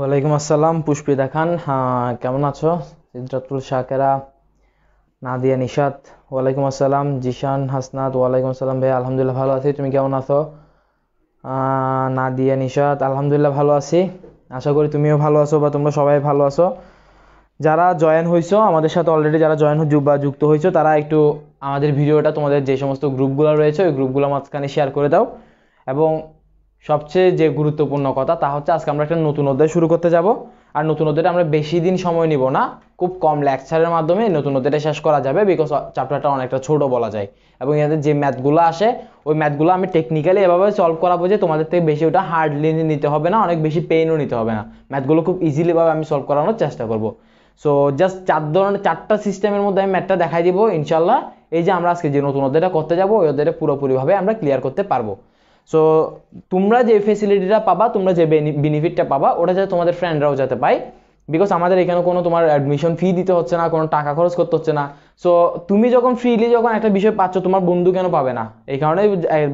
ওয়ালাইকুম আসসালাম পুষ্পিতা খান হ্যাঁ, কেমন আছো সিদ্ধাতুল শাকেরা নাদিয়া নিশাত ওয়ালাইকুম আসসালাম জিশান হাসনাত ওয়ালাইকুম আসসালাম ভাই আলহামদুলিল্লাহ ভালো আছি তুমি কেমন আছো নাদিয়া নিশাত আলহামদুলিল্লাহ ভালো আছি আশা করি তুমিও ভালো আছো বা তোমরা সবাই ভালো আছো যারা জয়েন হয়েছো আমাদের সাথে অলরেডি যারা জয়েন বা যুক্ত হয়েছো তারা একটু আমাদের ভিডিওটা তোমাদের যে সমস্ত গ্রুপগুলো রয়েছে ওই গ্রুপগুলো মাঝখানে শেয়ার করে দাও এবং সবচেয়ে যে গুরুত্বপূর্ণ কথা তা হচ্ছে আজকে আমরা একটা নতুন অধ্যায় শুরু করতে যাব আর নতুন অধ্যায়টা আমরা বেশি দিন সময় নিব না খুব কম লেকচারের মাধ্যমে নতুন অধ্যায়টা শেষ করা যাবে বিকজ চ্যাপ্টারটা অনেকটা ছোট বলা যায় এবং এদের যে ম্যাথগুলো আসে ওই ম্যাথগুলো আমি টেকনিক্যালি এভাবে সলভ করাবো যে তোমাদের থেকে বেশি ওটা হার্ডলি নিতে হবে না অনেক বেশি পেইনও নিতে হবে না ম্যাথগুলো খুব ইজিলিভাবে আমি সলভ করানোর চেষ্টা করব সো জাস্ট চার ধরনের চারটা সিস্টেমের মধ্যে আমি ম্যাথটা দেখাই দিব ইনশাল্লাহ এই যে আমরা আজকে যে নতুন অধ্যায়টা করতে যাবো ওই অধ্যায়টা পুরোপুরিভাবে আমরা ক্লিয়ার করতে পারবো সো তোমরা যে ফেসিলিটিটা পাবা তোমরা যে বেনিফিটটা পাবা ওটা যাতে তোমাদের ফ্রেন্ডরাও যাতে পায় বিকজ আমাদের এখানে কোনো তোমার অ্যাডমিশন ফি দিতে হচ্ছে না কোনো টাকা খরচ করতে হচ্ছে না সো তুমি যখন ফ্রিলি যখন একটা বিষয় পাচ্ছ তোমার বন্ধু কেন পাবে না এই কারণে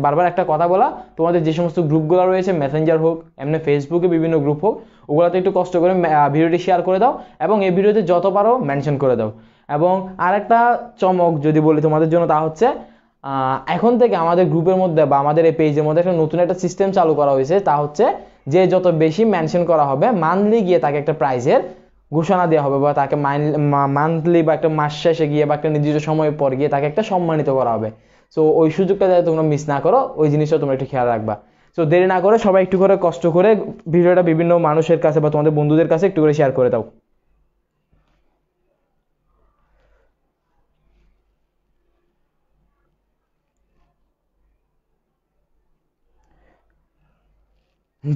বারবার একটা কথা বলা তোমাদের যে সমস্ত গ্রুপগুলো রয়েছে মেসেঞ্জার হোক এমনি ফেসবুকে বিভিন্ন গ্রুপ হোক ওগুলোতে একটু কষ্ট করে ভিডিওটি শেয়ার করে দাও এবং এই ভিডিওতে যত পারো মেনশন করে দাও এবং আরেকটা চমক যদি বলি তোমাদের জন্য তা হচ্ছে এখন থেকে আমাদের গ্রুপের মধ্যে বা আমাদের এই পেজের মধ্যে একটা নতুন একটা সিস্টেম চালু করা হয়েছে তা হচ্ছে যে যত বেশি মেনশন করা হবে মান্থলি গিয়ে তাকে একটা প্রাইজের ঘোষণা দেওয়া হবে বা তাকে মান্থলি বা একটা মাস শেষে গিয়ে বা একটা নির্দিষ্ট সময় পর গিয়ে তাকে একটা সম্মানিত করা হবে সো ওই সুযোগটা যাতে তোমরা মিস না করো ওই জিনিসটা তোমরা একটু খেয়াল রাখবা সো দেরি না করে সবাই একটু করে কষ্ট করে ভিডিওটা বিভিন্ন মানুষের কাছে বা তোমাদের বন্ধুদের কাছে একটু করে শেয়ার করে দাও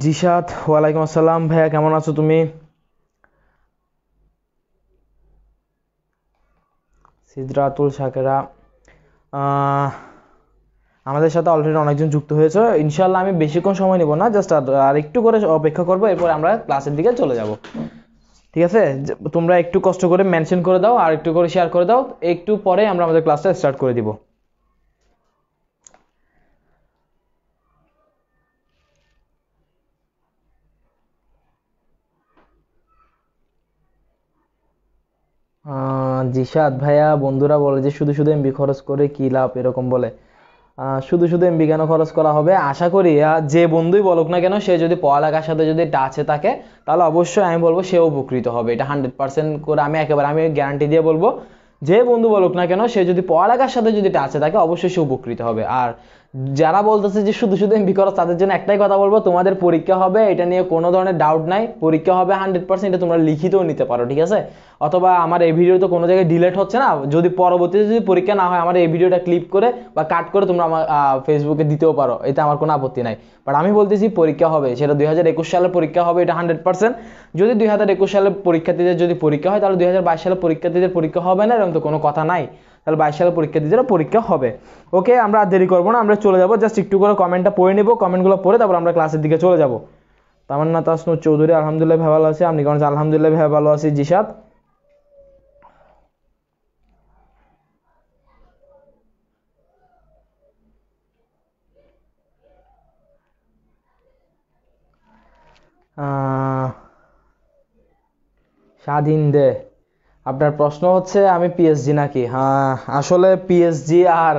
জিসাদ ওয়ালাইকুম আসসালাম ভাইয়া কেমন আছো তুমি সিদ্রাতুল সাকেরা আমাদের সাথে অলরেডি অনেকজন যুক্ত হয়েছে ইনশাল্লাহ আমি বেশিক্ষণ সময় নেবো না জাস্ট আর একটু করে অপেক্ষা করবো এরপর আমরা ক্লাসের দিকে চলে যাব ঠিক আছে তোমরা একটু কষ্ট করে মেনশন করে দাও আর একটু করে শেয়ার করে দাও একটু পরে আমরা আমাদের ক্লাসটা স্টার্ট করে দিব জিসাদ ভাইয়া বন্ধুরা বলে যে শুধু শুধু এমবি খরচ করে কি লাভ এরকম বলে শুধু শুধু এমবি কেন খরচ করা হবে আশা করি যে বন্ধুই বলুক না কেন সে যদি পড়ালেখার সাথে যদি টাচে থাকে তাহলে অবশ্যই আমি বলবো সে উপকৃত হবে এটা হান্ড্রেড পার্সেন্ট করে আমি একেবারে আমি গ্যারান্টি দিয়ে বলবো যে বন্ধু বলুক না কেন সে যদি পড়ালেখার সাথে যদি টাচে থাকে অবশ্যই সে উপকৃত হবে আর যারা বলতেছে যে শুধু শুধু এমপি করো তাদের জন্য একটাই কথা বলবো তোমাদের পরীক্ষা হবে এটা নিয়ে কোনো ধরনের ডাউট নাই পরীক্ষা হবে হান্ড্রেড পার্সেন্ট এটা তোমরা লিখিতও নিতে পারো ঠিক আছে অথবা আমার এই ভিডিও তো কোনো জায়গায় ডিলেট হচ্ছে না যদি পরবর্তীতে যদি পরীক্ষা না হয় আমার এই ভিডিওটা ক্লিপ করে বা কাট করে তোমরা আমার ফেসবুকে দিতেও পারো এতে আমার কোনো আপত্তি নাই বাট আমি বলতেছি পরীক্ষা হবে সেটা দুই হাজার একুশ সালের পরীক্ষা হবে এটা হান্ড্রেড পার্সেন্ট যদি দুই হাজার একুশ সালের পরীক্ষার্থীদের যদি পরীক্ষা হয় তাহলে দুই হাজার বাইশ সালের পরীক্ষার্থীদের পরীক্ষা হবে না এরকম তো কোনো কথা নাই তাহলে বাইশ সালে পরীক্ষা দিয়ে পরীক্ষা হবে ওকে আমরা আর দেরি করবো না আমরা চলে যাবো জাস্ট একটু করে কমেন্টটা পড়ে নেবো কমেন্টগুলো পড়ে তারপর আমরা ক্লাসের দিকে চলে যাবো না তাসনু চৌধুরী আলহামদুলিল্লাহ ভাই ভালো আছে আপনি কেমন আলহামদুলিল্লাহ ভাই ভালো আছি জিসাদ স্বাধীন দে আপনার প্রশ্ন হচ্ছে আমি পিএসজি নাকি হ্যাঁ আসলে পিএসজি আর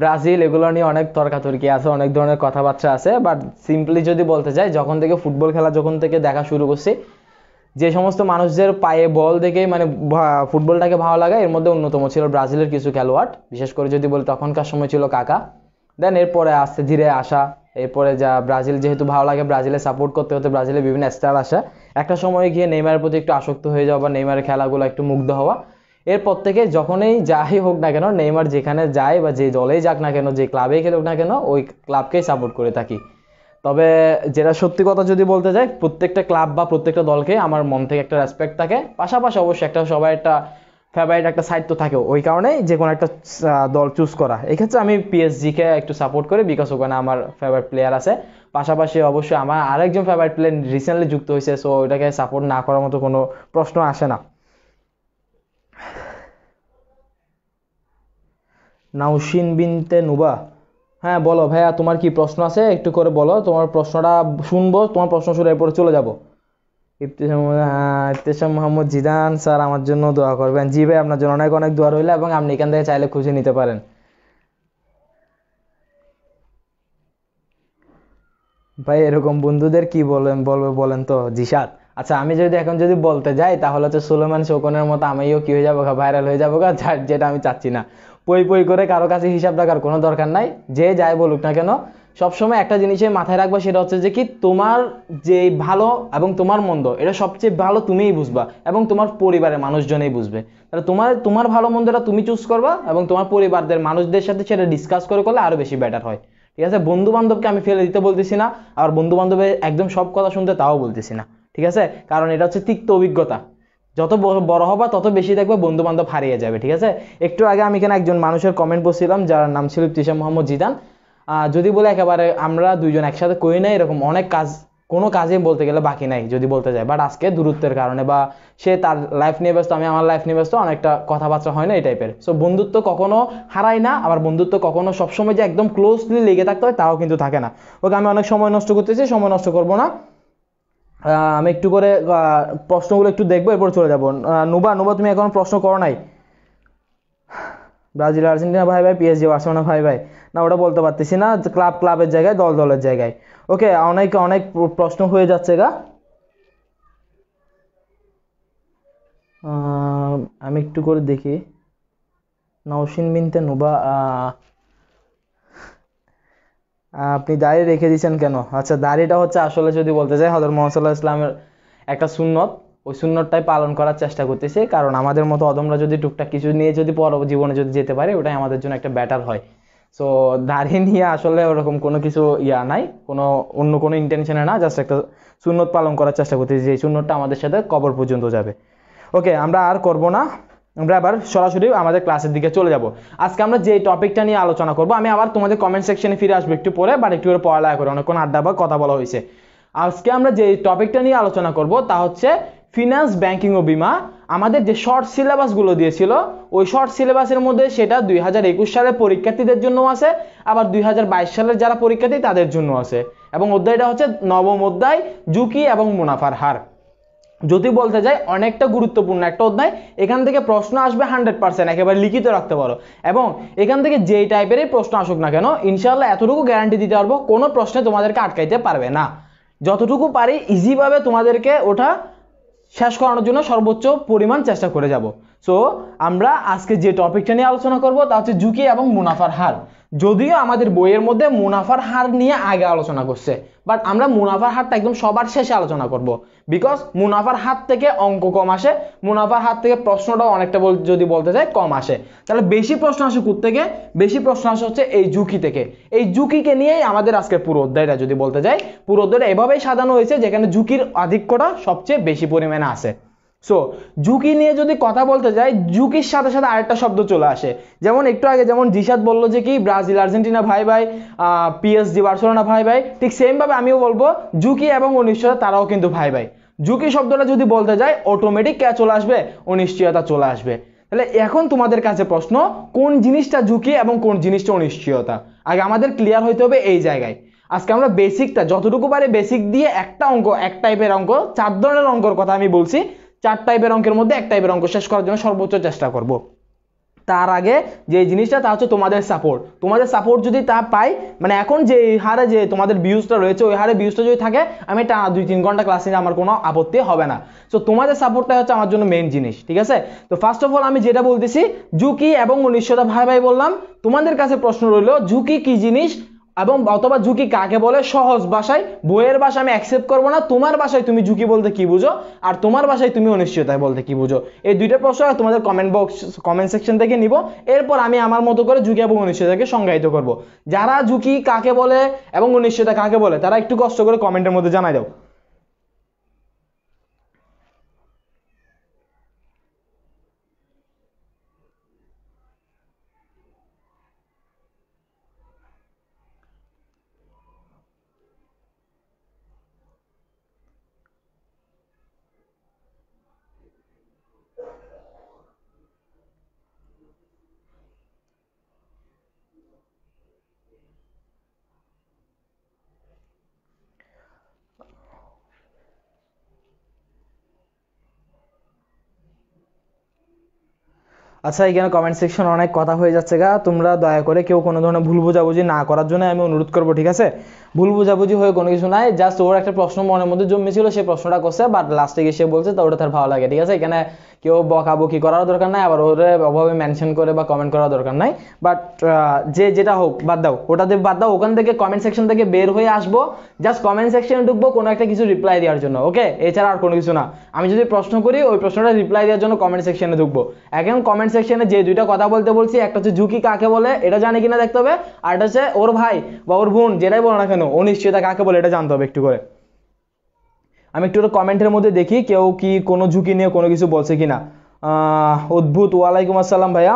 ব্রাজিল এগুলো নিয়ে অনেক তর্কাতর্কি আছে অনেক ধরনের কথাবার্তা আছে বাট সিম্পলি যদি বলতে চাই যখন থেকে ফুটবল খেলা যখন থেকে দেখা শুরু করছি যে সমস্ত মানুষদের পায়ে বল দেখেই মানে ফুটবলটাকে ভালো লাগে এর মধ্যে অন্যতম ছিল ব্রাজিলের কিছু খেলোয়াড় বিশেষ করে যদি বলি তখনকার সময় ছিল কাকা দেন এরপরে আস্তে ধীরে আসা এরপরে যা ব্রাজিল যেহেতু ভালো লাগে ব্রাজিলে সাপোর্ট করতে হতে ব্রাজিলে বিভিন্ন স্টার আসা একটা সময় গিয়ে নেইমারের প্রতি একটু আসক্ত হয়ে যাওয়া বা নেইমারের খেলাগুলো একটু মুগ্ধ হওয়া এরপর থেকে যখনই যাই হোক না কেন নেইমার যেখানে যায় বা যে দলেই যাক না কেন যে ক্লাবেই খেলুক না কেন ওই ক্লাবকেই সাপোর্ট করে থাকি তবে যেটা সত্যি কথা যদি বলতে যাই প্রত্যেকটা ক্লাব বা প্রত্যেকটা দলকে আমার মন থেকে একটা রেসপেক্ট থাকে পাশাপাশি অবশ্যই একটা সবাই একটা ফেভারিট একটা সাইড তো থাকে ওই কারণে যে কোনো একটা দল চুজ করা এই ক্ষেত্রে আমি পিএসজিকে একটু সাপোর্ট করি বিকজ ওখানে আমার ফেভারিট প্লেয়ার আছে পাশাপাশি অবশ্যই আমার আরেকজন ফেভারিট প্লেয়ার রিসেন্টলি যুক্ত হয়েছে সো ওইটাকে সাপোর্ট না করার মতো কোনো প্রশ্ন আসে না নাউশিন বিনতে নুবা হ্যাঁ বলো ভাইয়া তোমার কি প্রশ্ন আছে একটু করে বলো তোমার প্রশ্নটা শুনবো তোমার প্রশ্ন শুনে এরপরে চলে যাবো ইফতেশাম মোহাম্মদ জিদান স্যার আমার জন্য দোয়া করবেন জি ভাই আপনার জন্য অনেক অনেক দোয়া রইল এবং আপনি এখান থেকে চাইলে খুশি নিতে পারেন ভাই এরকম বন্ধুদের কি বলেন বলবে বলেন তো জিসাদ আচ্ছা আমি যদি এখন যদি বলতে যাই তাহলে তো সুলেমান শোকনের মতো আমিও কি হয়ে যাবো ভাইরাল হয়ে যাবো গা যেটা আমি চাচ্ছি না পই পই করে কারো কাছে হিসাব রাখার কোনো দরকার নাই যে যাই বলুক না কেন সবসময় একটা জিনিসের মাথায় রাখবা সেটা হচ্ছে যে কি তোমার যে ভালো এবং তোমার মন্দ এটা সবচেয়ে ভালো তুমিই বুঝবা এবং তোমার পরিবারের মানুষজনেই বুঝবে তাহলে তোমার তোমার ভালো মন্দটা তুমি চুজ করবা এবং তোমার পরিবারদের মানুষদের সাথে সেটা ডিসকাস করে করলে আরও বেশি বেটার হয় ঠিক আছে বন্ধু বান্ধবকে আমি ফেলে দিতে বলতেছি না আর বন্ধু বান্ধবের একদম সব কথা শুনতে তাও বলতেছি না ঠিক আছে কারণ এটা হচ্ছে তিক্ত অভিজ্ঞতা যত বড় হবা তত বেশি দেখবে বন্ধু বান্ধব হারিয়ে যাবে ঠিক আছে একটু আগে আমি এখানে একজন মানুষের কমেন্ট বসছিলাম যার নাম ছিল ইবতিশা মোহাম্মদ জিদান যদি বলে একেবারে আমরা দুইজন একসাথে করি না এরকম অনেক কাজ কোনো কাজে বলতে গেলে বাকি নাই যদি বলতে যায় বাট আজকে দূরত্বের কারণে বা সে তার লাইফ নিয়ে ব্যস্ত আমি আমার লাইফ নিয়ে ব্যস্ত অনেকটা কথাবার্তা হয় না এই টাইপের সো বন্ধুত্ব কখনো হারায় না আবার বন্ধুত্ব কখনো সবসময় যে একদম ক্লোজলি লেগে থাকতে হয় তাও কিন্তু থাকে না ওকে আমি অনেক সময় নষ্ট করতেছি সময় নষ্ট করবো না আমি একটু করে প্রশ্নগুলো একটু দেখবো এরপর চলে যাবো নুবা নুবা তুমি এখন প্রশ্ন করো নাই ব্রাজিল আর্জেন্টিনা ভাই ভাই পিএসজি বার্সেলোনা ভাই ভাই না ওটা বলতে পারতেছি না ক্লাব ক্লাবের জায়গায় দল দলের জায়গায় ওকে অনেক অনেক প্রশ্ন হয়ে যাচ্ছে গা আমি একটু করে দেখি নওশিন মিনতে নুবা আপনি দাড়ি রেখে দিয়েছেন কেন আচ্ছা দাড়িটা হচ্ছে আসলে যদি বলতে চাই হজর মোহাম্মদ ইসলামের একটা সুন্নত ওই শূন্যটাই পালন করার চেষ্টা করতেছি কারণ আমাদের মতো অদমরা যদি টুকটাক কিছু নিয়ে যদি পর জীবনে যদি যেতে পারে ওটাই আমাদের জন্য একটা ব্যাটার হয় সো দাঁড়িয়ে নিয়ে আসলে ওরকম কোনো কিছু ইয়া নাই কোনো অন্য কোনো ইন্টেনশনে না জাস্ট একটা সুন্নত পালন করার চেষ্টা করতেছি যে সুন্নতটা আমাদের সাথে কবর পর্যন্ত যাবে ওকে আমরা আর করব না আমরা আবার সরাসরি আমাদের ক্লাসের দিকে চলে যাব আজকে আমরা যে টপিকটা নিয়ে আলোচনা করব আমি আবার তোমাদের কমেন্ট সেকশনে ফিরে আসবো একটু পরে বাট একটু করে পড়ালেখা করে অনেকক্ষণ আড্ডা বা কথা বলা হয়েছে আজকে আমরা যে টপিকটা নিয়ে আলোচনা করব তা হচ্ছে ফিনান্স ব্যাংকিং ও বিমা আমাদের যে শর্ট সিলেবাসগুলো দিয়েছিল ওই শর্ট সিলেবাসের মধ্যে সেটা দুই হাজার একুশ সালের পরীক্ষার্থীদের জন্য আছে আবার দুই হাজার বাইশ সালের যারা পরীক্ষার্থী তাদের জন্য আছে এবং অধ্যায়টা হচ্ছে নবম অধ্যায় ঝুঁকি এবং মুনাফার হার যদি বলতে যাই অনেকটা গুরুত্বপূর্ণ একটা অধ্যায় এখান থেকে প্রশ্ন আসবে হান্ড্রেড পার্সেন্ট একেবারে লিখিত রাখতে পারো এবং এখান থেকে যেই টাইপেরই প্রশ্ন আসুক না কেন ইনশাল্লাহ এতটুকু গ্যারান্টি দিতে পারবো কোনো প্রশ্নে তোমাদেরকে আটকাইতে পারবে না যতটুকু পারি ইজিভাবে তোমাদেরকে ওঠা শেষ করানোর জন্য সর্বোচ্চ পরিমাণ চেষ্টা করে যাব সো আমরা আজকে যে টপিকটা নিয়ে আলোচনা করব তা হচ্ছে ঝুঁকি এবং মুনাফার হার যদিও আমাদের বইয়ের মধ্যে মুনাফার হার নিয়ে আগে আলোচনা করছে বাট আমরা মুনাফার হারটা একদম সবার শেষে আলোচনা করব বিকজ মুনাফার হাত থেকে অঙ্ক কম আসে মুনাফার হাত থেকে প্রশ্নটাও অনেকটা যদি বলতে চাই কম আসে তাহলে বেশি প্রশ্ন আসে কোথ থেকে বেশি প্রশ্ন আসে হচ্ছে এই ঝুঁকি থেকে এই ঝুঁকিকে নিয়েই আমাদের আজকে পুরো অধ্যায়টা যদি বলতে যাই পুরো অধ্যায়টা এভাবেই সাজানো হয়েছে যেখানে ঝুঁকির আধিক্যটা সবচেয়ে বেশি পরিমাণে আছে সো ঝুঁকি নিয়ে যদি কথা বলতে যাই ঝুঁকির সাথে সাথে আরেকটা শব্দ চলে আসে যেমন একটু আগে যেমন জিসাদ বললো যে কি ব্রাজিল আর্জেন্টিনা ভাই ভাই পিএসজি বার্সেলোনা ভাই ভাই ঠিক সেমভাবে আমিও বলবো ঝুঁকি এবং অনিশ্চয়তা তারাও কিন্তু ভাই ভাই ঝুঁকি শব্দটা যদি বলতে যাই অটোমেটিক কে চলে আসবে অনিশ্চয়তা চলে আসবে তাহলে এখন তোমাদের কাছে প্রশ্ন কোন জিনিসটা ঝুঁকি এবং কোন জিনিসটা অনিশ্চয়তা আগে আমাদের ক্লিয়ার হইতে হবে এই জায়গায় আজকে আমরা বেসিকটা যতটুকু পারে বেসিক দিয়ে একটা অঙ্ক এক টাইপের অঙ্ক চার ধরনের অঙ্কর কথা আমি বলছি চার টাইপের অঙ্কের মধ্যে এক টাইপের অঙ্ক শেষ করার জন্য সর্বোচ্চ চেষ্টা করব তার আগে যে জিনিসটা তা হচ্ছে তোমাদের সাপোর্ট তোমাদের সাপোর্ট যদি তা পাই মানে এখন যে হারে যে তোমাদের ভিউজটা রয়েছে ওই হারে ভিউজটা যদি থাকে আমি এটা দুই তিন ঘন্টা ক্লাস নিয়ে আমার কোনো আপত্তি হবে না সো তোমাদের সাপোর্টটাই হচ্ছে আমার জন্য মেন জিনিস ঠিক আছে তো ফার্স্ট অফ অল আমি যেটা বলতেছি ঝুঁকি এবং অনিশ্চয়তা ভাই ভাই বললাম তোমাদের কাছে প্রশ্ন রইল ঝুঁকি কি জিনিস এবং অথবা ঝুঁকি কাকে বলে সহজ বাসায় বইয়ের বাসা আমি অ্যাকসেপ্ট করবো না তোমার বাসায় তুমি ঝুঁকি বলতে কি বুঝো আর তোমার ভাষায় তুমি অনিশ্চয়তায় বলতে কি বুঝো এই দুইটা প্রশ্ন তোমাদের কমেন্ট বক্স কমেন্ট সেকশন থেকে নিব এরপর আমি আমার মতো করে ঝুঁকি এবং অনিশ্চয়তাকে সংজ্ঞায়িত করব যারা ঝুঁকি কাকে বলে এবং অনিশ্চয়তা কাকে বলে তারা একটু কষ্ট করে কমেন্টের মধ্যে জানাই দাও আচ্ছা এখানে কমেন্ট সেকশন অনেক কথা হয়ে যাচ্ছে গা তোমরা দয়া করে কেউ কোনো ধরনের ভুল বোঝাবুঝি না করার জন্য আমি অনুরোধ করবো ঠিক আছে ভুল বুঝাবুঝি হয়ে কোনো কিছু নাই জাস্ট ওর একটা প্রশ্ন মনের মধ্যে জন্মেছিল সে প্রশ্নটা করছে বাট লাস্টে গিয়ে সে বলছে তো ওটা তার ভালো লাগে ঠিক আছে এখানে কেউ বকাবকি করার দরকার নাই আবার ওদের অভাবে মেনশন করে বা কমেন্ট করার দরকার নাই বাট যে যেটা হোক বাদ দাও ওটা দিয়ে বাদ দাও ওখান থেকে কমেন্ট সেকশন থেকে বের হয়ে আসবো জাস্ট কমেন্ট সেকশনে ঢুকবো কোনো একটা কিছু রিপ্লাই দেওয়ার জন্য ওকে এছাড়া আর কোনো কিছু না আমি যদি প্রশ্ন করি ওই প্রশ্নটা রিপ্লাই দেওয়ার জন্য কমেন্ট সেকশনে ঢুকবো এখন কমেন্ট সেকশনে যে দুইটা কথা বলতে বলছি একটা হচ্ছে ঝুঁকি কাকে বলে এটা জানে কিনা দেখতে হবে আর এটা হচ্ছে ওর ভাই বা ওর বোন যেটাই বলো না কেন অনিশ্চয়তা কাকে বলে এটা জানতে হবে একটু করে আমি একটু কমেন্টের মধ্যে দেখি কেউ কি কোনো ঝুঁকি নিয়ে কোনো কিছু বলছে কিনা অদ্ভুত ওয়ালাইকুম আসসালাম ভাইয়া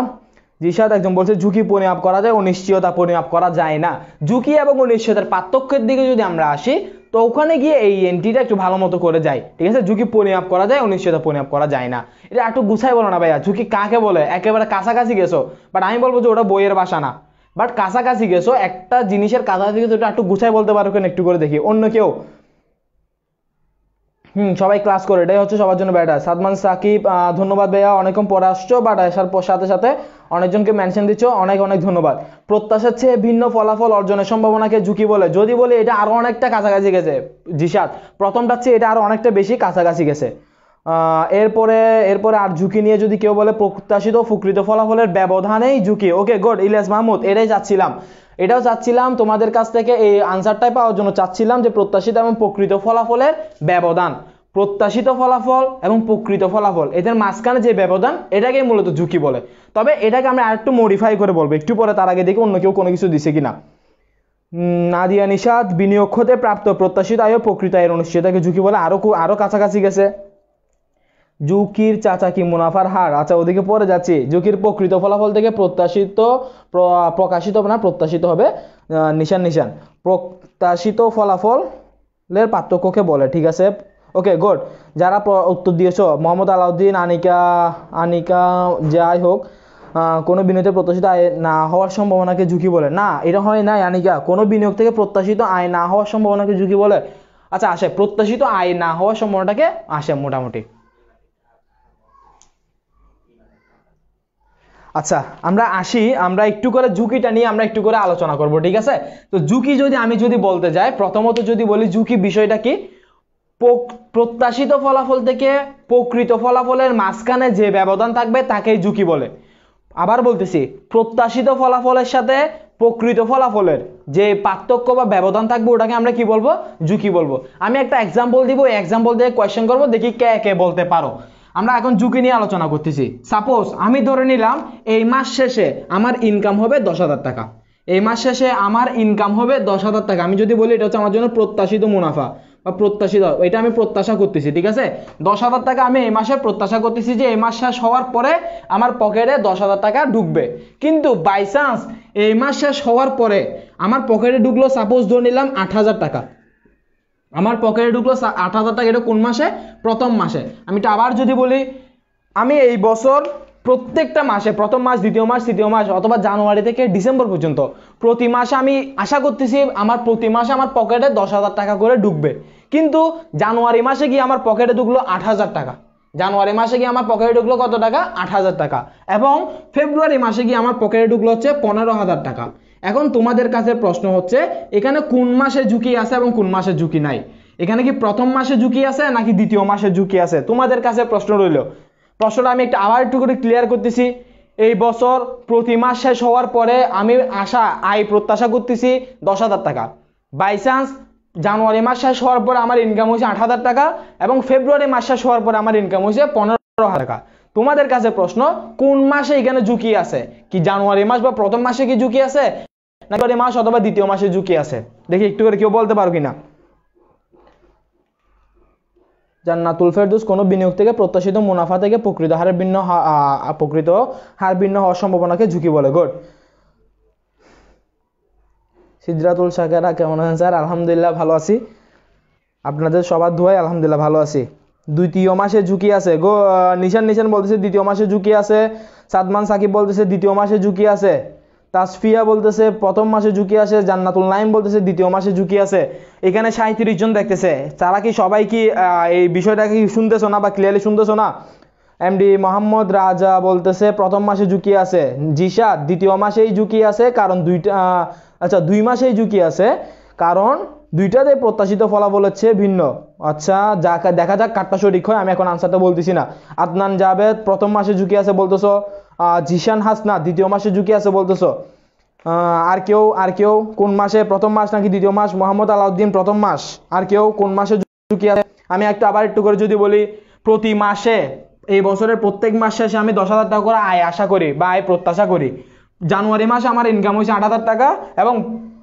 জিসাদ একজন বলছে ঝুঁকি পরিমাপ করা যায় অনিশ্চয়তা পরিমাপ করা যায় না ঝুঁকি এবং অনিশ্চয়তার পার্থক্যের দিকে যদি আমরা আসি তো ওখানে গিয়ে এই এন্ট্রিটা একটু ভালো মতো করে যায় ঠিক আছে ঝুঁকি পরিমাপ করা যায় অনিশ্চয়তা পরিমাপ করা যায় না এটা একটু গুছাই বলো না ভাইয়া ঝুঁকি কাকে বলে একেবারে কাছাকাছি গেছো বাট আমি বলবো যে ওটা বইয়ের বাসা না বাট কাছাকাছি গেছো একটা জিনিসের কাছাকাছি গেছো একটু গুছাই বলতে পারো কেন একটু করে দেখি অন্য কেউ হুম সবাই ক্লাস করে এটাই হচ্ছে সবার জন্য ব্যাটার সাদমান সাকিব ধন্যবাদ ভাইয়া অনেকক্ষণ পরে আসছো বাট আসার সাথে সাথে অনেকজনকে মেনশন দিচ্ছ অনেক অনেক ধন্যবাদ প্রত্যাশার চেয়ে ভিন্ন ফলাফল অর্জনের সম্ভাবনাকে ঝুঁকি বলে যদি বলে এটা আরও অনেকটা কাছাকাছি গেছে জিসাদ প্রথমটার চেয়ে এটা আরও অনেকটা বেশি কাছাকাছি গেছে এরপরে এরপরে আর ঝুঁকি নিয়ে যদি কেউ বলে প্রত্যাশিত প্রকৃত ফলাফলের ব্যবধানেই ঝুঁকি ওকে গুড ইলিয়াস মাহমুদ এটাই চাচ্ছিলাম এটাও চাচ্ছিলাম তোমাদের কাছ থেকে এই আনসারটাই পাওয়ার জন্য চাচ্ছিলাম যে প্রত্যাশিত এবং প্রকৃত ফলাফলের ব্যবধান প্রত্যাশিত ফলাফল এবং প্রকৃত ফলাফল এদের মাঝখানে যে ব্যবধান এটাকেই মূলত ঝুঁকি বলে তবে এটাকে আমরা আরেকটু মডিফাই করে বলবো একটু পরে তার আগে দেখি অন্য কেউ কোনো কিছু দিছে কিনা নাদিয়া নিষাদ বিনিয়োগ হতে প্রাপ্ত প্রত্যাশিত আয় প্রকৃত আয়ের অনুষ্ঠিতকে ঝুঁকি বলে আরও আরও কাছাকাছি গেছে জুকির চাচা কি মুনাফার হার আচ্ছা ওদিকে পরে যাচ্ছি জুকির প্রকৃত ফলাফল থেকে প্রত্যাশিত প্রকাশিত না প্রত্যাশিত হবে নিশান নিশান প্রত্যাশিত ফলাফলের পার্থক্যকে বলে ঠিক আছে ওকে গুড যারা উত্তর দিয়েছ মোহাম্মদ আলাউদ্দিন আনিকা আনিকা যাই হোক কোনো বিনিয়োগে প্রত্যাশিত আয় না হওয়ার সম্ভাবনাকে ঝুঁকি বলে না এটা হয় না আনিকা কোনো বিনিয়োগ থেকে প্রত্যাশিত আয় না হওয়ার সম্ভাবনাকে ঝুঁকি বলে আচ্ছা আসে প্রত্যাশিত আয় না হওয়ার সম্ভাবনাটাকে আসে মোটামুটি আচ্ছা আমরা আসি আমরা একটু করে ঝুঁকিটা নিয়ে আমরা একটু করে আলোচনা করব ঠিক আছে তো ঝুঁকি যদি আমি যদি বলতে যাই প্রথমত যদি বলি ঝুঁকি বিষয়টা কি প্রত্যাশিত ফলাফল থেকে প্রকৃত ফলাফলের মাঝখানে যে ব্যবধান থাকবে তাকেই ঝুঁকি বলে আবার বলতেছি প্রত্যাশিত ফলাফলের সাথে প্রকৃত ফলাফলের যে পার্থক্য বা ব্যবধান থাকবে ওটাকে আমরা কি বলবো ঝুঁকি বলবো আমি একটা এক্সাম্পল দিব এক্সাম্পল দিয়ে কোয়েশ্চেন করবো দেখি কে কে বলতে পারো আমরা এখন ঝুঁকি নিয়ে আলোচনা করতেছি সাপোজ আমি ধরে নিলাম এই মাস শেষে আমার ইনকাম হবে দশ হাজার টাকা এই মাস শেষে আমার ইনকাম হবে দশ হাজার টাকা আমি যদি বলি এটা হচ্ছে আমার জন্য প্রত্যাশিত মুনাফা বা প্রত্যাশিত এটা আমি প্রত্যাশা করতেছি ঠিক আছে দশ হাজার টাকা আমি এই মাসে প্রত্যাশা করতেছি যে এই মাস শেষ হওয়ার পরে আমার পকেটে দশ হাজার টাকা ঢুকবে কিন্তু বাই চান্স এই মাস শেষ হওয়ার পরে আমার পকেটে ঢুকলো সাপোজ ধরে নিলাম আট হাজার টাকা আমার পকেটে ঢুকলো আট হাজার টাকা এটা কোন মাসে প্রথম মাসে আমি এটা আবার যদি বলি আমি এই বছর প্রত্যেকটা মাসে প্রথম মাস দ্বিতীয় মাস তৃতীয় মাস অথবা জানুয়ারি থেকে ডিসেম্বর পর্যন্ত প্রতি মাসে আমি আশা করতেছি আমার প্রতি মাসে আমার পকেটে দশ হাজার টাকা করে ঢুকবে কিন্তু জানুয়ারি মাসে গিয়ে আমার পকেটে ঢুকলো আট হাজার টাকা জানুয়ারি মাসে গিয়ে আমার পকেটে ঢুকলো কত টাকা আট হাজার টাকা এবং ফেব্রুয়ারি মাসে গিয়ে আমার পকেটে ঢুকলো হচ্ছে পনেরো হাজার টাকা এখন তোমাদের কাছে প্রশ্ন হচ্ছে এখানে কোন মাসে ঝুঁকি আছে এবং কোন মাসে ঝুঁকি নাই এখানে কি প্রথম মাসে ঝুঁকি আছে নাকি দ্বিতীয় মাসে ঝুঁকি আছে তোমাদের কাছে প্রশ্ন রইল প্রশ্নটা আমি একটা আবার একটু করে ক্লিয়ার করতেছি এই বছর প্রতি মাস শেষ হওয়ার পরে আমি আশা আয় প্রত্যাশা করতেছি দশ হাজার টাকা বাই চান্স জানুয়ারি মাস শেষ হওয়ার পরে আমার ইনকাম হয়েছে আট হাজার টাকা এবং ফেব্রুয়ারি মাস শেষ হওয়ার পরে আমার ইনকাম হয়েছে পনেরো হাজার টাকা তোমাদের কাছে প্রশ্ন কোন মাসে এখানে ঝুঁকি আছে কি জানুয়ারি মাস বা প্রথম মাসে কি ঝুঁকি আছে নাকি মাস অথবা দ্বিতীয় মাসে ঝুঁকি আছে দেখি একটু করে কেউ বলতে পারো কিনা জান্নাতুল ফেরদৌস কোনো বিনিয়োগ থেকে প্রত্যাশিত মুনাফা থেকে প্রকৃত হারে ভিন্ন প্রকৃত হার ভিন্ন হওয়ার সম্ভাবনাকে ঝুঁকি বলে গুড সিদ্ধাতুল সাকেরা কেমন আছেন স্যার আলহামদুলিল্লাহ ভালো আছি আপনাদের সবার ধোয়াই আলহামদুলিল্লাহ ভালো আছি দ্বিতীয় মাসে ঝুঁকি আছে গো নিশান নিশান বলতেছে দ্বিতীয় মাসে ঝুঁকি আছে সাদমান সাকিব বলতেছে দ্বিতীয় মাসে ঝুঁকি আছে তাসফিয়া বলতেছে প্রথম মাসে ঝুঁকি আছে জান্নাতুল নাইম বলতেছে দ্বিতীয় মাসে ঝুঁকি আছে এখানে সাঁত্রিশ জন দেখতেছে তারা কি সবাই কি এই বিষয়টাকে কি শুনতেছো না বা ক্লিয়ারলি শুনতেছো না এমডি মোহাম্মদ রাজা বলতেছে প্রথম মাসে ঝুঁকি আছে জিসা দ্বিতীয় মাসেই ঝুঁকি আছে কারণ দুইটা আচ্ছা দুই মাসেই ঝুঁকি আছে কারণ দুইটাতে প্রত্যাশিত ফলাফল হচ্ছে ভিন্ন আচ্ছা যা দেখা যাক কাটটা সঠিক হয় আমি এখন আনসারটা বলতেছি না আদনান জাবেদ প্রথম মাসে ঝুঁকি আছে বলতেছো জিশান হাসনা দ্বিতীয় মাসে ঝুঁকি আছে বলতেছো আর কেউ আর কেউ কোন মাসে প্রথম মাস নাকি দ্বিতীয় মাস মোহাম্মদ আলাউদ্দিন প্রথম মাস আর কেউ কোন মাসে ঝুঁকি আছে আমি একটু আবার একটু করে যদি বলি প্রতি মাসে এই বছরের প্রত্যেক মাস শেষে আমি দশ হাজার টাকা করে আয় আশা করি বা আয় প্রত্যাশা করি জানুয়ারি মাসে আমার ইনকাম হয়েছে আট হাজার টাকা এবং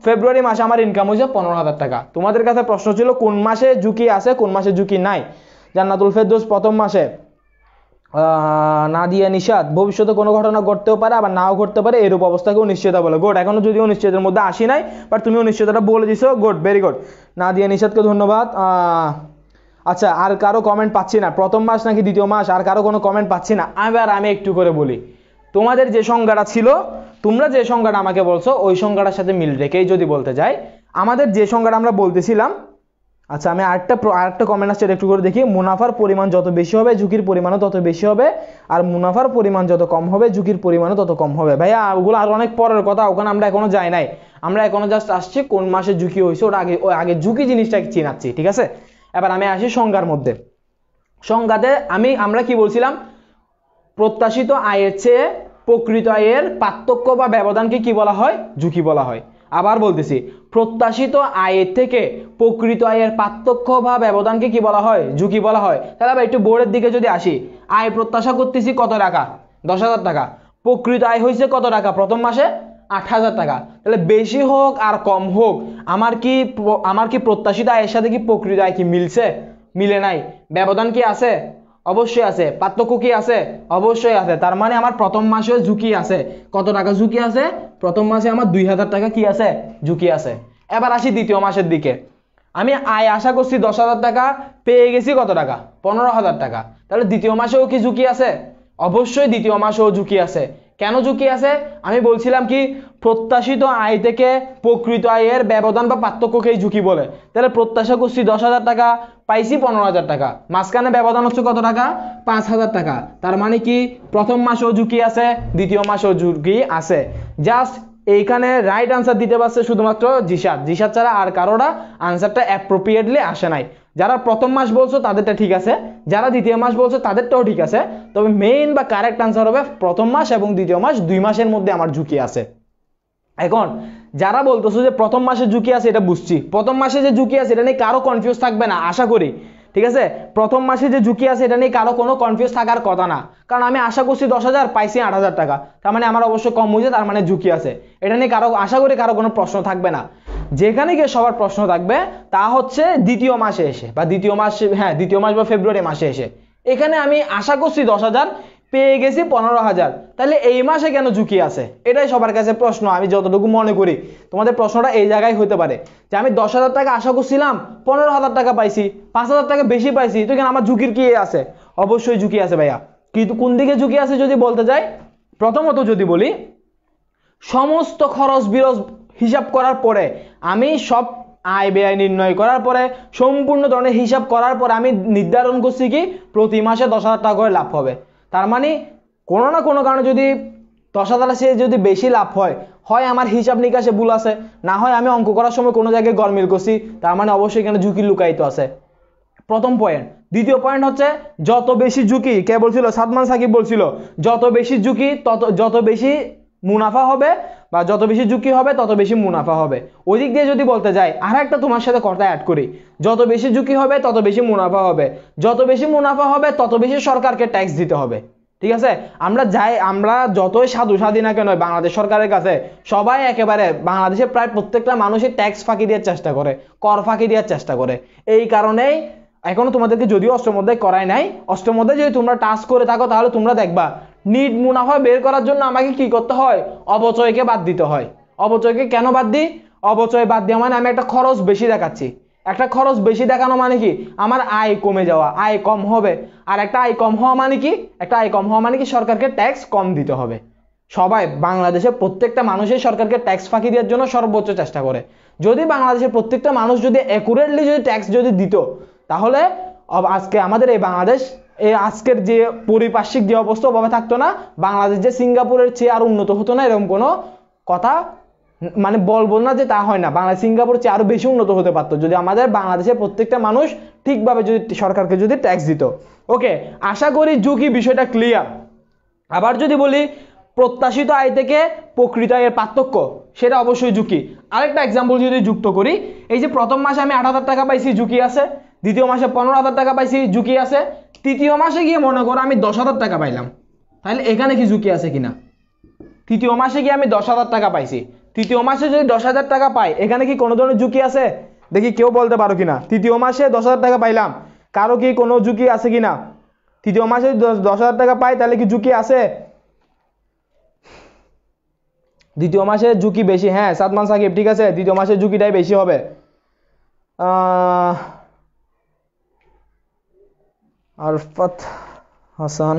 ফেব্রুয়ারি মাসে আমার ইনকাম হয়েছে পনেরো হাজার টাকা তোমাদের কাছে প্রশ্ন ছিল কোন মাসে ঝুঁকি আছে কোন মাসে ঝুঁকি নাই জান্নাতুল ফেরদোস প্রথম মাসে না দিয়ে নিষাদ ভবিষ্যতে কোনো ঘটনা ঘটতেও পারে আবার নাও ঘটতে পারে এরূপ অবস্থাকেও নিশ্চয়তা বলে গুড এখনও যদিও নিশ্চয়তার মধ্যে আসি নাই বাট তুমিও নিশ্চয়তাটা বলে দিছো গুড ভেরি গুড না দিয়ে নিষাদকে ধন্যবাদ আচ্ছা আর কারো কমেন্ট পাচ্ছি না প্রথম মাস নাকি দ্বিতীয় মাস আর কারো কোনো কমেন্ট পাচ্ছি না আবার আমি একটু করে বলি তোমাদের যে সংজ্ঞাটা ছিল তোমরা যে সংজ্ঞাটা আমাকে বলছো ওই সংজ্ঞাটার সাথে মিল রেখেই যদি বলতে যাই আমাদের যে সংজ্ঞাটা আমরা বলতেছিলাম আচ্ছা আমি আরেকটা আরেকটা কমেন্ট আসছে একটু করে দেখি মুনাফার পরিমাণ যত বেশি হবে ঝুঁকির পরিমাণও তত বেশি হবে আর মুনাফার পরিমাণ যত কম হবে ঝুঁকির পরিমাণও তত কম হবে ভাইয়া ওগুলো আর অনেক পরের কথা ওখানে আমরা এখনো যাই নাই আমরা এখনো জাস্ট আসছি কোন মাসে ঝুঁকি হয়েছে ওটা আগে আগে ঝুঁকি জিনিসটাকে চিনাচ্ছি ঠিক আছে এবার আমি আসি সংজ্ঞার মধ্যে সংজ্ঞাতে আমি আমরা কি বলছিলাম প্রত্যাশিত আয়ের চেয়ে প্রকৃত আয়ের পার্থক্য বা ব্যবধানকে কি বলা হয় ঝুঁকি বলা হয় আবার বলতেছি প্রত্যাশিত আয়ের থেকে প্রকৃত আয়ের পার্থক্য বা ব্যবধানকে কি বলা হয় ঝুঁকি বলা হয় তাহলে আবার একটু বোর্ডের দিকে যদি আসি আয় প্রত্যাশা করতেছি কত টাকা দশ হাজার টাকা প্রকৃত আয় হয়েছে কত টাকা প্রথম মাসে আট হাজার টাকা তাহলে বেশি হোক আর কম হোক আমার কি আমার কি প্রত্যাশিত আয়ের সাথে কি প্রকৃত আয় কি মিলছে মিলে নাই ব্যবধান কি আছে অবশ্যই আছে পার্থক্য কি আছে অবশ্যই আছে তার মানে আমার প্রথম মাসে ঝুঁকি আছে কত টাকা ঝুঁকি আছে প্রথম মাসে আমার দুই হাজার টাকা কি আছে ঝুঁকি আছে এবার আসি দ্বিতীয় মাসের দিকে আমি আয় আশা করছি দশ হাজার টাকা পেয়ে গেছি কত টাকা পনেরো হাজার টাকা তাহলে দ্বিতীয় মাসেও কি ঝুঁকি আছে অবশ্যই দ্বিতীয় মাসেও ঝুঁকি আছে কেন ঝুঁকি আছে আমি বলছিলাম কি প্রত্যাশিত আয় থেকে প্রকৃত আয়ের ব্যবধান বা পার্থক্যকেই ঝুঁকি বলে তাহলে প্রত্যাশা করছি দশ হাজার টাকা পাইছি পনেরো হাজার টাকা মাঝখানে ব্যবধান হচ্ছে কত টাকা পাঁচ হাজার টাকা তার মানে কি প্রথম মাসেও ঝুঁকি আছে দ্বিতীয় মাসেও ঝুঁকি আছে জাস্ট এইখানে রাইট আনসার দিতে পারছে শুধুমাত্র জিসাদ জিসাদ ছাড়া আর কারোরা আনসারটা অ্যাপ্রোপ্রিয়েটলি আসে নাই যারা প্রথম মাস বলছো তাদেরটা ঠিক আছে যারা দ্বিতীয় মাস বলছো তাদেরটাও ঠিক আছে তবে মেইন বা কারেক্ট আনসার হবে প্রথম মাস এবং দ্বিতীয় মাস দুই মাসের মধ্যে আমার ঝুঁকি আছে এখন যারা বলতেছো যে প্রথম মাসে ঝুঁকি আছে এটা বুঝছি প্রথম মাসে যে ঝুঁকি আছে এটা নিয়ে কারো কনফিউজ থাকবে না আশা করি ঠিক আছে প্রথম মাসে যে ঝুঁকি আছে এটা নিয়ে কারো কোনো কনফিউজ থাকার কথা না কারণ আমি আশা করছি দশ হাজার পাইছি আট হাজার টাকা তার মানে আমার অবশ্যই কম হয়েছে তার মানে ঝুঁকি আছে এটা নিয়ে কারো আশা করি কারো কোনো প্রশ্ন থাকবে না যেখানে গিয়ে সবার প্রশ্ন থাকবে তা হচ্ছে দ্বিতীয় মাসে এসে বা দ্বিতীয় মাস হ্যাঁ দ্বিতীয় মাস বা ফেব্রুয়ারি মাসে এসে এখানে আমি আশা করছি দশ হাজার পেয়ে গেছি পনেরো হাজার তাহলে এই মাসে কেন ঝুঁকি আছে এটাই সবার কাছে প্রশ্ন আমি যতটুকু মনে করি তোমাদের প্রশ্নটা এই জায়গায় হতে পারে যে আমি দশ হাজার টাকা আশা করছিলাম পনেরো হাজার টাকা পাইছি পাঁচ হাজার টাকা বেশি পাইছি তো কেন আমার ঝুঁকির কি আছে অবশ্যই ঝুঁকি আছে ভাইয়া কিন্তু কোন দিকে ঝুঁকি আছে যদি বলতে যাই প্রথমত যদি বলি সমস্ত খরচ বিরস হিসাব করার পরে আমি সব আয় ব্যয় নির্ণয় করার পরে সম্পূর্ণ ধরনের হিসাব করার পরে আমি নির্ধারণ করছি কি প্রতি মাসে দশ হাজার টাকা করে লাভ হবে তার মানে কোনো না কোনো কারণে যদি দশ হাজার সে যদি বেশি লাভ হয় হয় আমার হিসাব নিকাশে ভুল আছে না হয় আমি অঙ্ক করার সময় কোনো জায়গায় গরমিল করছি তার মানে অবশ্যই এখানে ঝুঁকি লুকায়িত আছে প্রথম পয়েন্ট দ্বিতীয় পয়েন্ট হচ্ছে যত বেশি ঝুঁকি কে বলছিল সাদমান সাকিব বলছিল যত বেশি ঝুঁকি তত যত বেশি মুনাফা হবে বা যত বেশি ঝুঁকি হবে তত বেশি মুনাফা হবে ওই দিক দিয়ে যদি বলতে যাই আর একটা তোমার সাথে কথা অ্যাড করি যত বেশি ঝুঁকি হবে তত বেশি মুনাফা হবে যত বেশি মুনাফা হবে তত বেশি সরকারকে ট্যাক্স দিতে হবে ঠিক আছে আমরা যাই আমরা যতই সাধু সাধী না কেন বাংলাদেশ সরকারের কাছে সবাই একেবারে বাংলাদেশের প্রায় প্রত্যেকটা মানুষই ট্যাক্স ফাঁকি দেওয়ার চেষ্টা করে কর ফাঁকি দেওয়ার চেষ্টা করে এই কারণেই এখনো তোমাদেরকে যদিও অষ্টম অধ্যায় করায় নাই অষ্টম অধ্যায় যদি তোমরা টাস্ক করে থাকো তাহলে তোমরা দেখবা নিট মুনাফা বের করার জন্য আমাকে কি করতে হয় অবচয়কে বাদ দিতে হয় অবচয়কে কেন বাদ দিই অবচয় বাদ দেওয়া মানে আমি একটা খরচ বেশি দেখাচ্ছি একটা খরচ বেশি দেখানো মানে কি আমার আয় কমে যাওয়া আয় কম হবে আর একটা আয় কম হওয়া মানে কি একটা আয় কম হওয়া মানে কি সরকারকে ট্যাক্স কম দিতে হবে সবাই বাংলাদেশের প্রত্যেকটা মানুষই সরকারকে ট্যাক্স ফাঁকি দেওয়ার জন্য সর্বোচ্চ চেষ্টা করে যদি বাংলাদেশের প্রত্যেকটা মানুষ যদি অ্যাকুরেটলি যদি ট্যাক্স যদি দিত তাহলে আজকে আমাদের এই বাংলাদেশ এই আজকের যে পরিপার্শ্বিক যে অবস্থা ওভাবে থাকতো না বাংলাদেশ যে সিঙ্গাপুরের চেয়ে আর উন্নত হতো না এরকম কোনো কথা মানে বলবো না যে তা হয় না বাংলাদেশ সিঙ্গাপুর চেয়ে আরও বেশি উন্নত হতে পারতো যদি আমাদের বাংলাদেশের প্রত্যেকটা মানুষ ঠিকভাবে যদি সরকারকে যদি ট্যাক্স দিত ওকে আশা করি ঝুঁকি বিষয়টা ক্লিয়ার আবার যদি বলি প্রত্যাশিত আয় থেকে প্রকৃত আয়ের পার্থক্য সেটা অবশ্যই ঝুঁকি আরেকটা এক্সাম্পল যদি যুক্ত করি এই যে প্রথম মাসে আমি আট হাজার টাকা পাইছি ঝুঁকি আছে দ্বিতীয় মাসে পনেরো হাজার টাকা পাইছি ঝুঁকি আছে তৃতীয় মাসে গিয়ে মনে করো আমি দশ হাজার টাকা পাইলাম তাহলে এখানে কি ঝুঁকি আছে কিনা তৃতীয় মাসে গিয়ে আমি দশ হাজার টাকা পাইছি তৃতীয় মাসে যদি দশ হাজার টাকা পাই এখানে কি কোনো ধরনের ঝুঁকি আছে দেখি কেউ বলতে পারো কিনা তৃতীয় মাসে দশ হাজার টাকা পাইলাম কারো কি কোনো ঝুঁকি আছে কিনা তৃতীয় মাসে দশ হাজার টাকা পাই তাহলে কি ঝুঁকি আছে দ্বিতীয় মাসে ঝুঁকি বেশি হ্যাঁ সাতমান সাকিব ঠিক আছে দ্বিতীয় মাসে ঝুঁকিটাই বেশি হবে আরফাত হাসান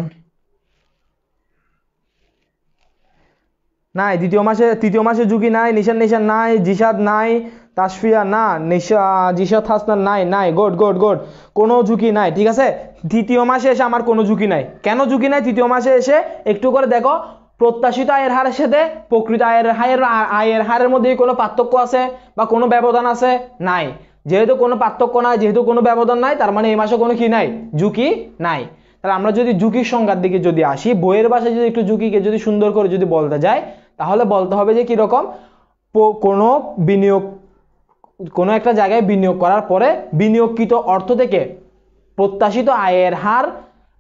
নাই দ্বিতীয় মাসে তৃতীয় মাসে ঝুঁকি নাই নিশান নিশান নাই জিসাদ নাই তাসফিয়া না নিশা জিসাদ হাসনান নাই নাই গুড গুড গুড কোনো ঝুঁকি নাই ঠিক আছে তৃতীয় মাসে এসে আমার কোনো ঝুঁকি নাই কেন ঝুঁকি নাই তৃতীয় মাসে এসে একটু করে দেখো প্রত্যাশিত আয়ের হারের সাথে প্রকৃত আয়ের হারের আয়ের হারের মধ্যে কোনো পার্থক্য আছে বা কোনো ব্যবধান আছে নাই যেহেতু কোনো পার্থক্য নাই যেহেতু কোনো ব্যবধান নাই তার মানে এই মাসে কোনো কি নাই ঝুঁকি নাই তাহলে আমরা যদি ঝুঁকির সংজ্ঞার দিকে যদি আসি বইয়ের বাসায় যদি একটু ঝুঁকিকে যদি সুন্দর করে যদি বলতে যায় তাহলে বলতে হবে যে কীরকম কোনো বিনিয়োগ কোনো একটা জায়গায় বিনিয়োগ করার পরে বিনিয়োগকৃত অর্থ থেকে প্রত্যাশিত আয়ের হার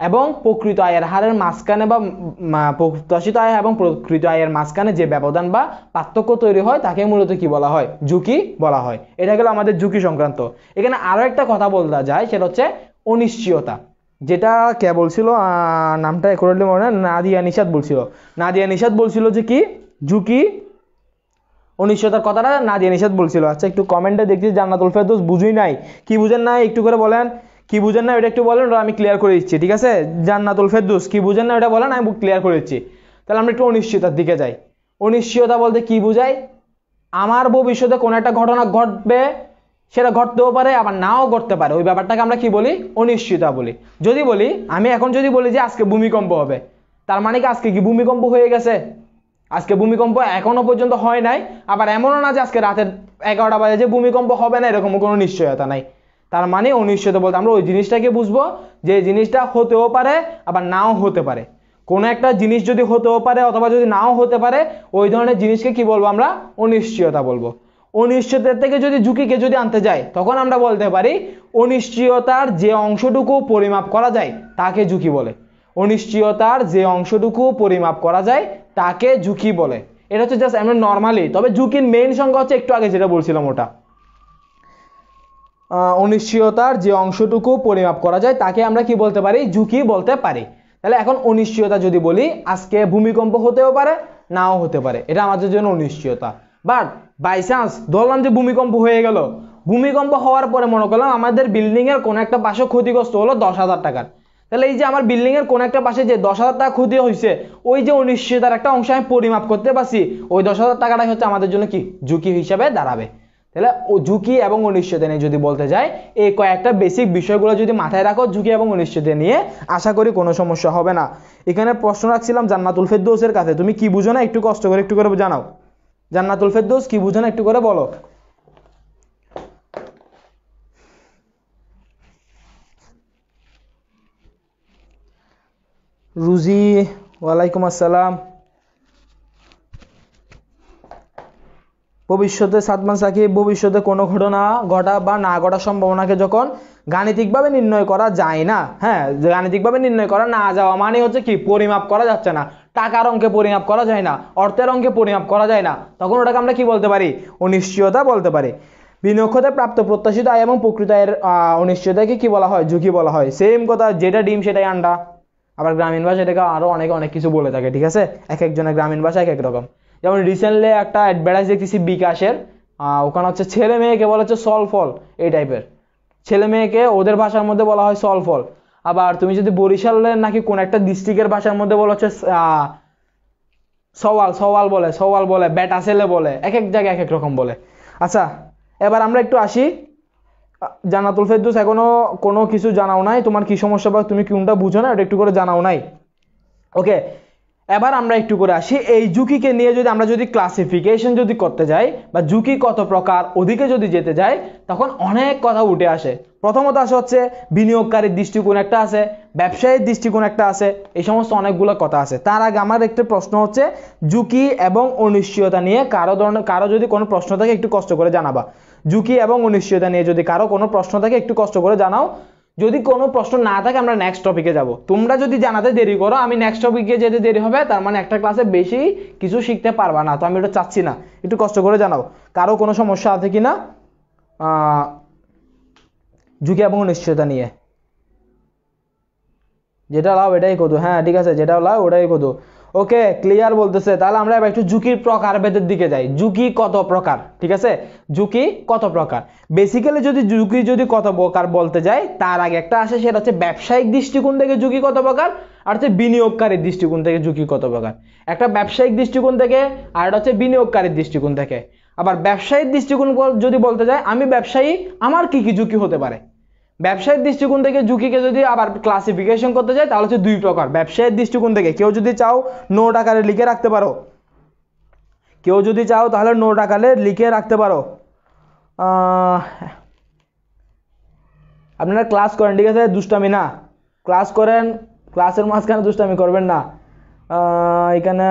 এবং প্রকৃত আয়ের হারের মাঝখানে বা প্রত্যাশিত আয় এবং প্রকৃত আয়ের মাঝখানে যে ব্যবধান বা পার্থক্য তৈরি হয় তাকে মূলত কি বলা হয় ঝুঁকি বলা হয় এটা গেল আমাদের ঝুঁকি সংক্রান্ত এখানে আরও একটা কথা বলতে যায় সেটা হচ্ছে অনিশ্চয়তা যেটা কে বলছিল নামটা একরেলি মনে নাদিয়া নিষাদ বলছিল নাদিয়া নিষাদ বলছিল যে কি ঝুঁকি অনিশ্চয়তার কথাটা নাদিয়া নিষাদ বলছিল আচ্ছা একটু কমেন্টে দেখছি জান্নাতুল ফেরদোস বুঝুই নাই কি বুঝেন নাই একটু করে বলেন কি বুঝেন না ওইটা একটু বলেন ওটা আমি ক্লিয়ার করে দিচ্ছি ঠিক আছে জান্নাতুল ফেরদুস কি বুঝেন না ওইটা বলেন আমি ক্লিয়ার করে দিচ্ছি তাহলে আমরা একটু অনিশ্চয়তার দিকে যাই অনিশ্চয়তা বলতে কি বুঝাই আমার ভবিষ্যতে কোনো একটা ঘটনা ঘটবে সেটা ঘটতেও পারে আবার নাও ঘটতে পারে ওই ব্যাপারটাকে আমরা কি বলি অনিশ্চয়তা বলি যদি বলি আমি এখন যদি বলি যে আজকে ভূমিকম্প হবে তার মানে কি আজকে কি ভূমিকম্প হয়ে গেছে আজকে ভূমিকম্প এখনও পর্যন্ত হয় নাই আবার এমনও না যে আজকে রাতের এগারোটা বাজে যে ভূমিকম্প হবে না এরকম কোনো নিশ্চয়তা নাই তার মানে অনিশ্চিত বলতে আমরা ওই জিনিসটাকে বুঝবো যে জিনিসটা হতেও পারে আবার নাও হতে পারে কোনো একটা জিনিস যদি হতেও পারে অথবা যদি নাও হতে পারে ওই ধরনের জিনিসকে কি বলবো আমরা অনিশ্চয়তা বলবো অনিশ্চয়তার থেকে যদি ঝুঁকিকে যদি আনতে যায় তখন আমরা বলতে পারি অনিশ্চয়তার যে অংশটুকু পরিমাপ করা যায় তাকে ঝুঁকি বলে অনিশ্চয়তার যে অংশটুকু পরিমাপ করা যায় তাকে ঝুঁকি বলে এটা হচ্ছে জাস্ট আমরা নর্মালি তবে ঝুঁকির মেইন সংখ্যা হচ্ছে একটু আগে যেটা বলছিলাম ওটা অনিশ্চয়তার যে অংশটুকু পরিমাপ করা যায় তাকে আমরা কি বলতে পারি ঝুঁকি বলতে পারি তাহলে এখন অনিশ্চয়তা যদি বলি আজকে ভূমিকম্প হতেও পারে নাও হতে পারে এটা আমাদের জন্য অনিশ্চয়তা বাট বাই চান্স ধরলাম যে ভূমিকম্প হয়ে গেল ভূমিকম্প হওয়ার পরে মনে করলাম আমাদের বিল্ডিংয়ের কোনো একটা পাশে ক্ষতিগ্রস্ত হলো দশ হাজার টাকার তাহলে এই যে আমার বিল্ডিংয়ের কোনো একটা পাশে যে দশ হাজার টাকা ক্ষতি হয়েছে ওই যে অনিশ্চয়তার একটা অংশ আমি পরিমাপ করতে পারছি ওই দশ হাজার টাকাটাই হচ্ছে আমাদের জন্য কি ঝুঁকি হিসাবে দাঁড়াবে তাহলে ঝুঁকি এবং অনিশ্চয়তা নিয়ে যদি বলতে যাই এই কয়েকটা বেসিক বিষয়গুলো যদি মাথায় রাখো ঝুঁকি এবং অনিশ্চয়তা নিয়ে আশা করি কোনো সমস্যা হবে না এখানে প্রশ্ন রাখছিলাম জান্নাতুল ফেদ্দোসের কাছে তুমি কি বুঝো না একটু কষ্ট করে একটু করে জানাও জান্নাতুল ফেদ্দোস কি বুঝো না একটু করে বলো রুজি ওয়ালাইকুম আসসালাম ভবিষ্যতে সাদমান সাকিব ভবিষ্যতে কোনো ঘটনা ঘটা বা না ঘটার সম্ভাবনাকে যখন গাণিতিকভাবে নির্ণয় করা যায় না হ্যাঁ গাণিতিকভাবে নির্ণয় করা না যাওয়া মানে হচ্ছে কি পরিমাপ করা যাচ্ছে না টাকার অঙ্কে পরিমাপ করা যায় না অর্থের অঙ্কে পরিমাপ করা যায় না তখন ওটাকে আমরা কি বলতে পারি অনিশ্চয়তা বলতে পারি বিনিয়োগ প্রাপ্ত প্রত্যাশিত আয় এবং প্রকৃত আয়ের অনিশ্চয়তাকে কি বলা হয় ঝুঁকি বলা হয় সেম কথা যেটা ডিম সেটাই আন্ডা আবার গ্রামীণ ভাষা এটাকে আরও অনেক অনেক কিছু বলে থাকে ঠিক আছে এক একজনের গ্রামীণ ভাষা এক এক রকম যেমন রিসেন্টলি একটা অ্যাডভার্টাইজ দেখতেছি বিকাশের ওখানে হচ্ছে ছেলে মেয়েকে বলা হচ্ছে সল ফল এই টাইপের ছেলে মেয়েকে ওদের ভাষার মধ্যে বলা হয় সল ফল আবার তুমি যদি বরিশালের নাকি কোন একটা ডিস্ট্রিক্টের ভাষার মধ্যে বলা হচ্ছে সওয়াল সওয়াল বলে সওয়াল বলে ব্যাটা ছেলে বলে এক এক জায়গায় এক এক রকম বলে আচ্ছা এবার আমরা একটু আসি জানাতুল ফেরদুস এখনো কোনো কিছু জানাও নাই তোমার কি সমস্যা বা তুমি কোনটা বুঝো না ওটা একটু করে জানাও নাই ওকে এবার আমরা একটু করে আসি এই ঝুঁকিকে নিয়ে যদি আমরা যদি ক্লাসিফিকেশন যদি করতে যাই বা ঝুঁকি কত প্রকার ওদিকে যদি যেতে যাই তখন অনেক কথা উঠে আসে প্রথমত আসে হচ্ছে বিনিয়োগকারীর দৃষ্টিকোণ একটা আছে ব্যবসায়ীর দৃষ্টিকোণ একটা আছে এই সমস্ত অনেকগুলো কথা আছে তার আগে আমার একটা প্রশ্ন হচ্ছে ঝুঁকি এবং অনিশ্চয়তা নিয়ে কারো ধরনের কারো যদি কোনো প্রশ্ন থাকে একটু কষ্ট করে জানাবা ঝুঁকি এবং অনিশ্চয়তা নিয়ে যদি কারো কোনো প্রশ্ন থাকে একটু কষ্ট করে জানাও যদি কোনো প্রশ্ন না থাকে আমরা নেক্সট টপিকে যাব তোমরা যদি জানাতে দেরি করো আমি নেক্সট টপিকে যেতে দেরি হবে তার মানে একটা ক্লাসে বেশি কিছু শিখতে পারবা না তো আমি এটা চাচ্ছি না একটু কষ্ট করে জানাও কারো কোনো সমস্যা আছে কি না ঝুঁকি এবং নিশ্চয়তা নিয়ে যেটা লাও এটাই কত হ্যাঁ ঠিক আছে যেটা লাও ওটাই কত ওকে ক্লিয়ার বলতেছে তাহলে আমরা একটু ঝুঁকির প্রকার ভেদের দিকে যাই ঝুঁকি কত প্রকার ঠিক আছে ঝুঁকি কত প্রকার বেসিক্যালি যদি ঝুঁকি যদি কত প্রকার বলতে যাই তার আগে একটা আসে সেটা হচ্ছে ব্যবসায়িক দৃষ্টিকোণ থেকে ঝুঁকি কত প্রকার আর হচ্ছে বিনিয়োগকারীর দৃষ্টিকোণ থেকে ঝুঁকি কত প্রকার একটা ব্যবসায়িক দৃষ্টিকোণ থেকে আর এটা হচ্ছে বিনিয়োগকারীর দৃষ্টিকোণ থেকে আবার ব্যবসায়িক দৃষ্টিকোণ যদি বলতে যাই আমি ব্যবসায়ী আমার কি কি ঝুঁকি হতে পারে ব্যবসায়ের দৃষ্টিকোণ থেকে ঝুঁকিকে যদি আবার ক্লাসিফিকেশন করতে চাই তাহলে হচ্ছে দুই প্রকার ব্যবসায়ের দৃষ্টিকোণ থেকে কেউ যদি চাও নোট আকারে লিখে রাখতে পারো কেউ যদি চাও তাহলে নোট আকারে লিখে রাখতে পারো আপনারা ক্লাস করেন ঠিক আছে দুষ্টামি না ক্লাস করেন ক্লাসের মাঝখানে দুষ্টামি করবেন না এখানে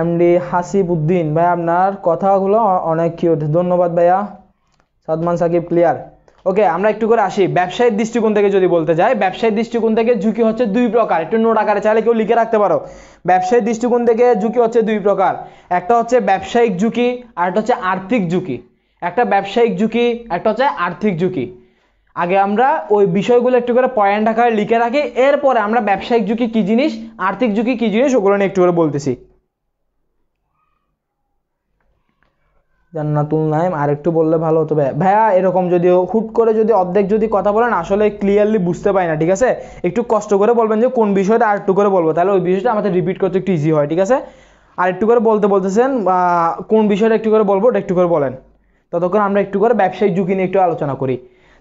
এমডি হাসিব উদ্দিন ভাই আপনার কথাগুলো অনেক কিউট ধন্যবাদ ভাইয়া সাদমান সাকিব ক্লিয়ার ওকে আমরা একটু করে আসি ব্যবসায়িক দৃষ্টিকোণ থেকে যদি বলতে যাই ব্যবসায়িক দৃষ্টিকোণ থেকে ঝুঁকি হচ্ছে দুই প্রকার একটু নোট আকারে চাইলে কেউ লিখে রাখতে পারো ব্যবসায়িক দৃষ্টিকোণ থেকে ঝুঁকি হচ্ছে দুই প্রকার একটা হচ্ছে ব্যবসায়িক ঝুঁকি আর একটা হচ্ছে আর্থিক ঝুঁকি একটা ব্যবসায়িক ঝুঁকি একটা হচ্ছে আর্থিক ঝুঁকি আগে আমরা ওই বিষয়গুলো একটু করে পয়েন্ট আকারে লিখে রাখি এরপরে আমরা ব্যবসায়িক ঝুঁকি কী জিনিস আর্থিক ঝুঁকি কী জিনিস ওগুলো নিয়ে একটু করে বলতেছি জান্নাতুল নাইম আর একটু বললে ভালো হতো ভাইয়া এরকম যদি হুট করে যদি অর্ধেক যদি কথা বলেন আসলে ক্লিয়ারলি বুঝতে পারি না ঠিক আছে একটু কষ্ট করে বলবেন যে কোন বিষয়টা আর একটু করে বলবো তাহলে ওই বিষয়টা আমাদের রিপিট করতে একটু ইজি হয় ঠিক আছে আর একটু করে বলতে বলতেছেন কোন বিষয়টা একটু করে বলবো ওটা একটু করে বলেন ততক্ষণ আমরা একটু করে ব্যবসায়িক ঝুঁকি নিয়ে একটু আলোচনা করি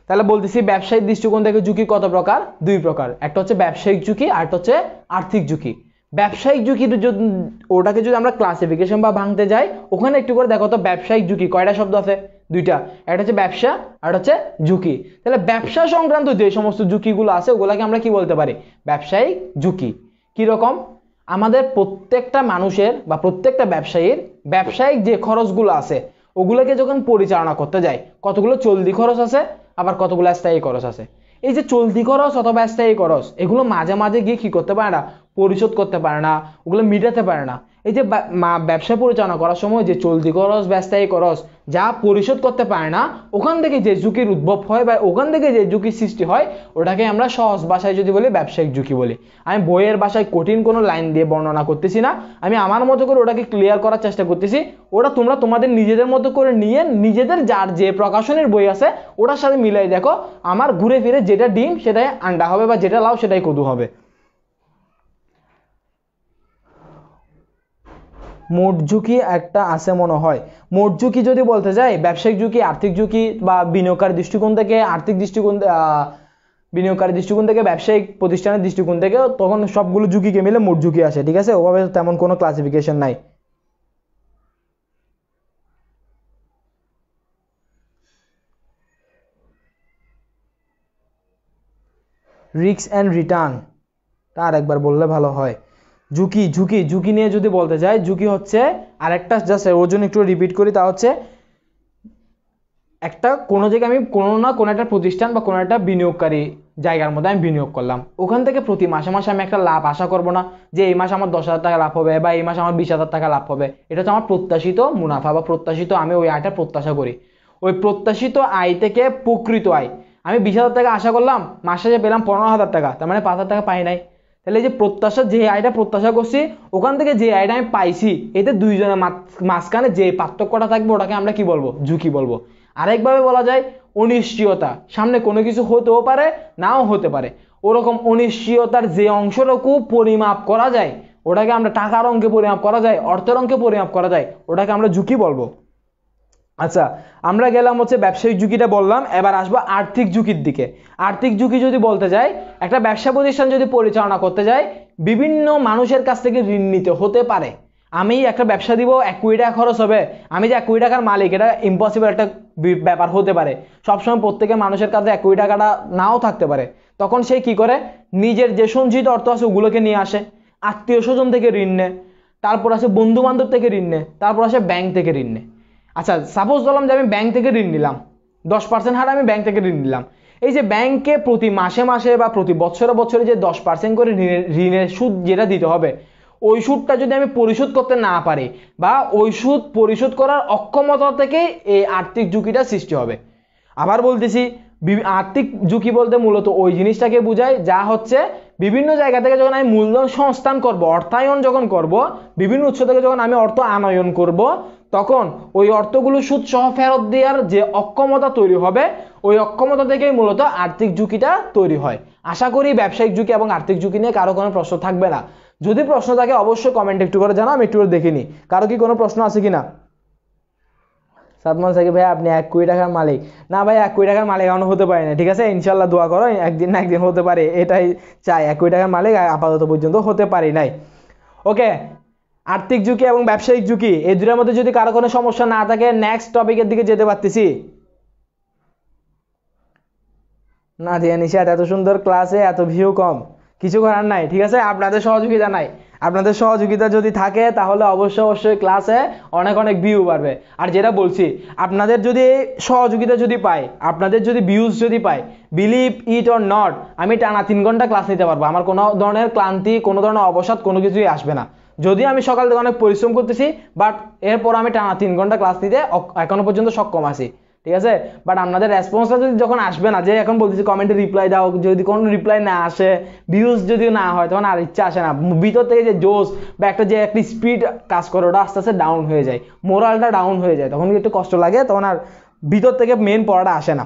তাহলে বলতেছি ব্যবসায়িক দৃষ্টিকোণ থেকে ঝুঁকি কত প্রকার দুই প্রকার একটা হচ্ছে ব্যবসায়িক ঝুঁকি আর একটা হচ্ছে আর্থিক ঝুঁকি ব্যবসায়িক ঝুঁকির ওটাকে যদি আমরা ক্লাসিফিকেশন বা ভাঙতে যাই ওখানে একটু করে দেখো তো ব্যবসায়িক ঝুঁকি কয়টা শব্দ আছে দুইটা একটা হচ্ছে ব্যবসা আর হচ্ছে ঝুঁকি তাহলে ব্যবসা সংক্রান্ত যে সমস্ত ঝুঁকিগুলো আছে ওগুলাকে আমরা কি বলতে পারি ব্যবসায়িক ঝুঁকি কীরকম আমাদের প্রত্যেকটা মানুষের বা প্রত্যেকটা ব্যবসায়ীর ব্যবসায়িক যে খরচগুলো আছে ওগুলোকে যখন পরিচালনা করতে যায় কতগুলো চলতি খরচ আছে আবার কতগুলো স্থায়ী খরচ আছে এই যে চলতি খরচ অথবা স্থায়ী খরচ এগুলো মাঝে মাঝে গিয়ে কী করতে পারে না পরিশোধ করতে পারে না ওগুলো মিটাতে পারে না এই যে ব্যবসা পরিচালনা করার সময় যে চলতি খরচ ব্যবসায়ী খরচ যা পরিশোধ করতে পারে না ওখান থেকে যে ঝুঁকির উদ্ভব হয় বা ওখান থেকে যে ঝুঁকির সৃষ্টি হয় ওটাকে আমরা সহজ ভাষায় যদি বলি ব্যবসায়িক ঝুঁকি বলি আমি বইয়ের বাসায় কঠিন কোনো লাইন দিয়ে বর্ণনা করতেছি না আমি আমার মতো করে ওটাকে ক্লিয়ার করার চেষ্টা করতেছি ওটা তোমরা তোমাদের নিজেদের মতো করে নিয়ে নিজেদের যার যে প্রকাশনের বই আছে ওটার সাথে মিলাই দেখো আমার ঘুরে ফিরে যেটা ডিম সেটাই আন্ডা হবে বা যেটা লাও সেটাই কদু হবে মোট ঝুঁকি একটা আছে মনে হয় মোট ঝুঁকি যদি বলতে যাই ব্যবসায়িক ঝুঁকি আর্থিক ঝুঁকি বা বিনিয়োগকারী দৃষ্টিকোণ থেকে আর্থিক দৃষ্টিকোণ বিনিয়োগকারী দৃষ্টিকোণ থেকে ব্যবসায়িক প্রতিষ্ঠানের দৃষ্টিকোণ থেকে তখন সবগুলো ঝুঁকিকে মিলে মোট ঝুঁকি আসে ঠিক আছে ওভাবে তেমন কোনো ক্লাসিফিকেশন নাই রিক্স অ্যান্ড রিটার্ন তা একবার বললে ভালো হয় ঝুঁকি ঝুঁকি ঝুঁকি নিয়ে যদি বলতে যাই ঝুঁকি হচ্ছে আরেকটা জাস্ট ওজন একটু রিপিট করি তা হচ্ছে একটা কোনো জায়গায় আমি কোনো না কোনো একটা প্রতিষ্ঠান বা কোনো একটা বিনিয়োগকারী জায়গার মধ্যে আমি বিনিয়োগ করলাম ওখান থেকে প্রতি মাসে মাসে আমি একটা লাভ আশা করবো না যে এই মাসে আমার দশ হাজার টাকা লাভ হবে বা এই মাসে আমার বিশ হাজার টাকা লাভ হবে এটা হচ্ছে আমার প্রত্যাশিত মুনাফা বা প্রত্যাশিত আমি ওই আয়টা প্রত্যাশা করি ওই প্রত্যাশিত আয় থেকে প্রকৃত আয় আমি বিশ হাজার টাকা আশা করলাম মাসে যে পেলাম পনেরো হাজার টাকা তার মানে পাঁচ হাজার টাকা পাই নাই তাহলে যে প্রত্যাশা যে আয়টা প্রত্যাশা করছি ওখান থেকে যে আয়টা আমি পাইছি এতে দুইজনের মাঝখানে যে পার্থক্যটা থাকবে ওটাকে আমরা কি বলবো ঝুঁকি বলবো আরেকভাবে বলা যায় অনিশ্চয়তা সামনে কোনো কিছু হতেও পারে নাও হতে পারে ওরকম অনিশ্চয়তার যে অংশটুকু পরিমাপ করা যায় ওটাকে আমরা টাকার অঙ্কে পরিমাপ করা যায় অর্থের অঙ্কে পরিমাপ করা যায় ওটাকে আমরা ঝুঁকি বলবো আচ্ছা আমরা গেলাম হচ্ছে ব্যবসায়িক ঝুঁকিটা বললাম এবার আসবো আর্থিক ঝুঁকির দিকে আর্থিক ঝুঁকি যদি বলতে যাই একটা ব্যবসা প্রতিষ্ঠান যদি পরিচালনা করতে যায় বিভিন্ন মানুষের কাছ থেকে ঋণ নিতে হতে পারে আমি একটা ব্যবসা দিব এক কোটি টাকা খরচ হবে আমি যে এক কোটি টাকার মালিক এটা ইম্পসিবল একটা ব্যাপার হতে পারে সবসময় প্রত্যেকের মানুষের কাছে এক কোটি টাকাটা নাও থাকতে পারে তখন সে কি করে নিজের যে সঞ্চিত অর্থ আছে ওগুলোকে নিয়ে আসে আত্মীয় স্বজন থেকে ঋণ নেয় তারপর আসে বন্ধু বান্ধব থেকে ঋণ নেয় তারপর আসে ব্যাংক থেকে ঋণ নেয় আচ্ছা সাপোজ ধরলাম যে আমি ব্যাংক থেকে ঋণ নিলাম দশ পার্সেন্ট হারে আমি ব্যাংক থেকে ঋণ নিলাম এই যে ব্যাংকে প্রতি মাসে মাসে বা প্রতি বছরে বছরে যে দশ পার্সেন্ট করে ঋণের সুদ যেটা দিতে হবে ওই সুদটা যদি আমি পরিশোধ করতে না পারি বা ওই সুদ পরিশোধ করার অক্ষমতা থেকে এই আর্থিক ঝুঁকিটা সৃষ্টি হবে আবার বলতেছি আর্থিক ঝুঁকি বলতে মূলত ওই জিনিসটাকে বোঝায় যা হচ্ছে বিভিন্ন জায়গা থেকে যখন আমি মূলধন সংস্থান করব অর্থায়ন যখন করব বিভিন্ন উৎস থেকে যখন আমি অর্থ আনয়ন করব তখন ওই অর্থগুলো সুদ সহ ফেরত দেওয়ার যে অক্ষমতা তৈরি হবে ওই অক্ষমতা থেকেই মূলত আর্থিক ঝুঁকিটা তৈরি হয় আশা করি ব্যবসায়িক ঝুঁকি এবং আর্থিক ঝুঁকি নিয়ে কারো কোনো প্রশ্ন থাকবে না যদি প্রশ্ন থাকে অবশ্যই কমেন্ট একটু করে জানাও আমি একটু করে দেখিনি কারো কি কোনো প্রশ্ন আছে কি না সাদমান সাকিব ভাই আপনি এক কোটি টাকার মালিক না ভাই এক কোটি টাকার মালিক এখনো হতে পারে না ঠিক আছে ইনশাল্লাহ দোয়া করো একদিন না একদিন হতে পারে এটাই চাই এক কোটি টাকার মালিক আপাতত পর্যন্ত হতে পারি নাই ওকে আর্থিক ঝুঁকি এবং ব্যবসায়িক ঝুঁকি এই দুটোর মধ্যে যদি কারো কোনো সমস্যা না থাকে নেক্সট টপিকের দিকে যেতে পারতেছি না দিয়া নিশাত এত সুন্দর ক্লাসে এত ভিউ কম কিছু করার নাই ঠিক আছে আপনাদের সহযোগিতা নাই আপনাদের সহযোগিতা যদি থাকে তাহলে অবশ্যই অবশ্যই ক্লাসে অনেক অনেক ভিউ বাড়বে আর যেটা বলছি আপনাদের যদি সহযোগিতা যদি পাই আপনাদের যদি ভিউজ যদি পাই বিলিভ ইট অর নট আমি টানা তিন ঘন্টা ক্লাস নিতে পারবো আমার কোনো ধরনের ক্লান্তি কোনো ধরনের অবসাদ কোনো কিছুই আসবে না যদি আমি সকাল থেকে অনেক পরিশ্রম করতেছি বাট এরপর আমি টানা তিন ঘন্টা ক্লাস নিতে এখনো পর্যন্ত সক্ষম আছি ঠিক আছে বাট আপনাদের রেসপন্সটা যদি যখন আসবে না যে এখন বলতেছি কমেন্টে রিপ্লাই দাও যদি কোনো রিপ্লাই না আসে ভিউজ যদি না হয় তখন আর ইচ্ছা আসে না ভিতর থেকে যে জোশ বা একটা যে একটি স্পিড কাজ করে ওটা আস্তে আস্তে ডাউন হয়ে যায় মোরালটা ডাউন হয়ে যায় তখন একটু কষ্ট লাগে তখন আর ভিতর থেকে মেন পড়াটা আসে না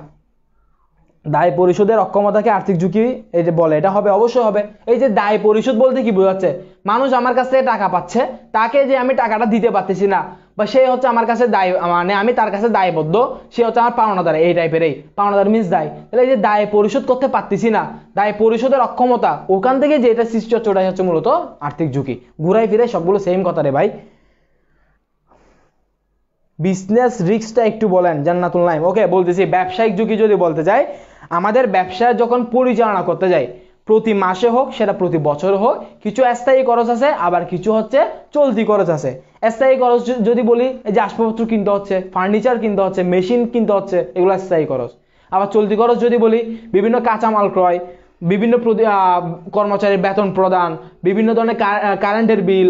দায় পরিশোধের অক্ষমতাকে আর্থিক ঝুঁকি এই যে বলে এটা হবে অবশ্যই হবে এই যে দায় পরিশোধ বলতে কি বোঝাচ্ছে মানুষ আমার কাছ থেকে টাকা পাচ্ছে তাকে যে আমি টাকাটা দিতে পারতেছি না বা সে হচ্ছে আমার কাছে দায় মানে আমি তার কাছে দায়বদ্ধ সে হচ্ছে আমার পাওনাদার এই টাইপের এই পাওনাদার মিস দায় তাহলে এই যে দায় পরিশোধ করতে পারতেছি না দায় পরিশোধের অক্ষমতা ওখান থেকে যে এটা সৃষ্টি হচ্ছে ওটাই হচ্ছে মূলত আর্থিক ঝুঁকি ঘুরাই ফিরে সবগুলো সেম কথা রে ভাই বিজনেস রিস্কটা একটু বলেন জান্নাতুল নাইম ওকে বলতেছি ব্যবসায়িক ঝুঁকি যদি বলতে যায় আমাদের ব্যবসা যখন পরিচালনা করতে যাই প্রতি মাসে হোক সেটা প্রতি বছর হোক কিছু স্থায়ী খরচ আছে আবার কিছু হচ্ছে চলতি খরচ আছে স্থায়ী খরচ যদি বলি যে আসবাবপত্র কিনতে হচ্ছে ফার্নিচার কিনতে হচ্ছে মেশিন কিনতে হচ্ছে এগুলো স্থায়ী খরচ আবার চলতি খরচ যদি বলি বিভিন্ন কাঁচামাল ক্রয় বিভিন্ন কর্মচারীর বেতন প্রদান বিভিন্ন ধরনের কারেন্টের বিল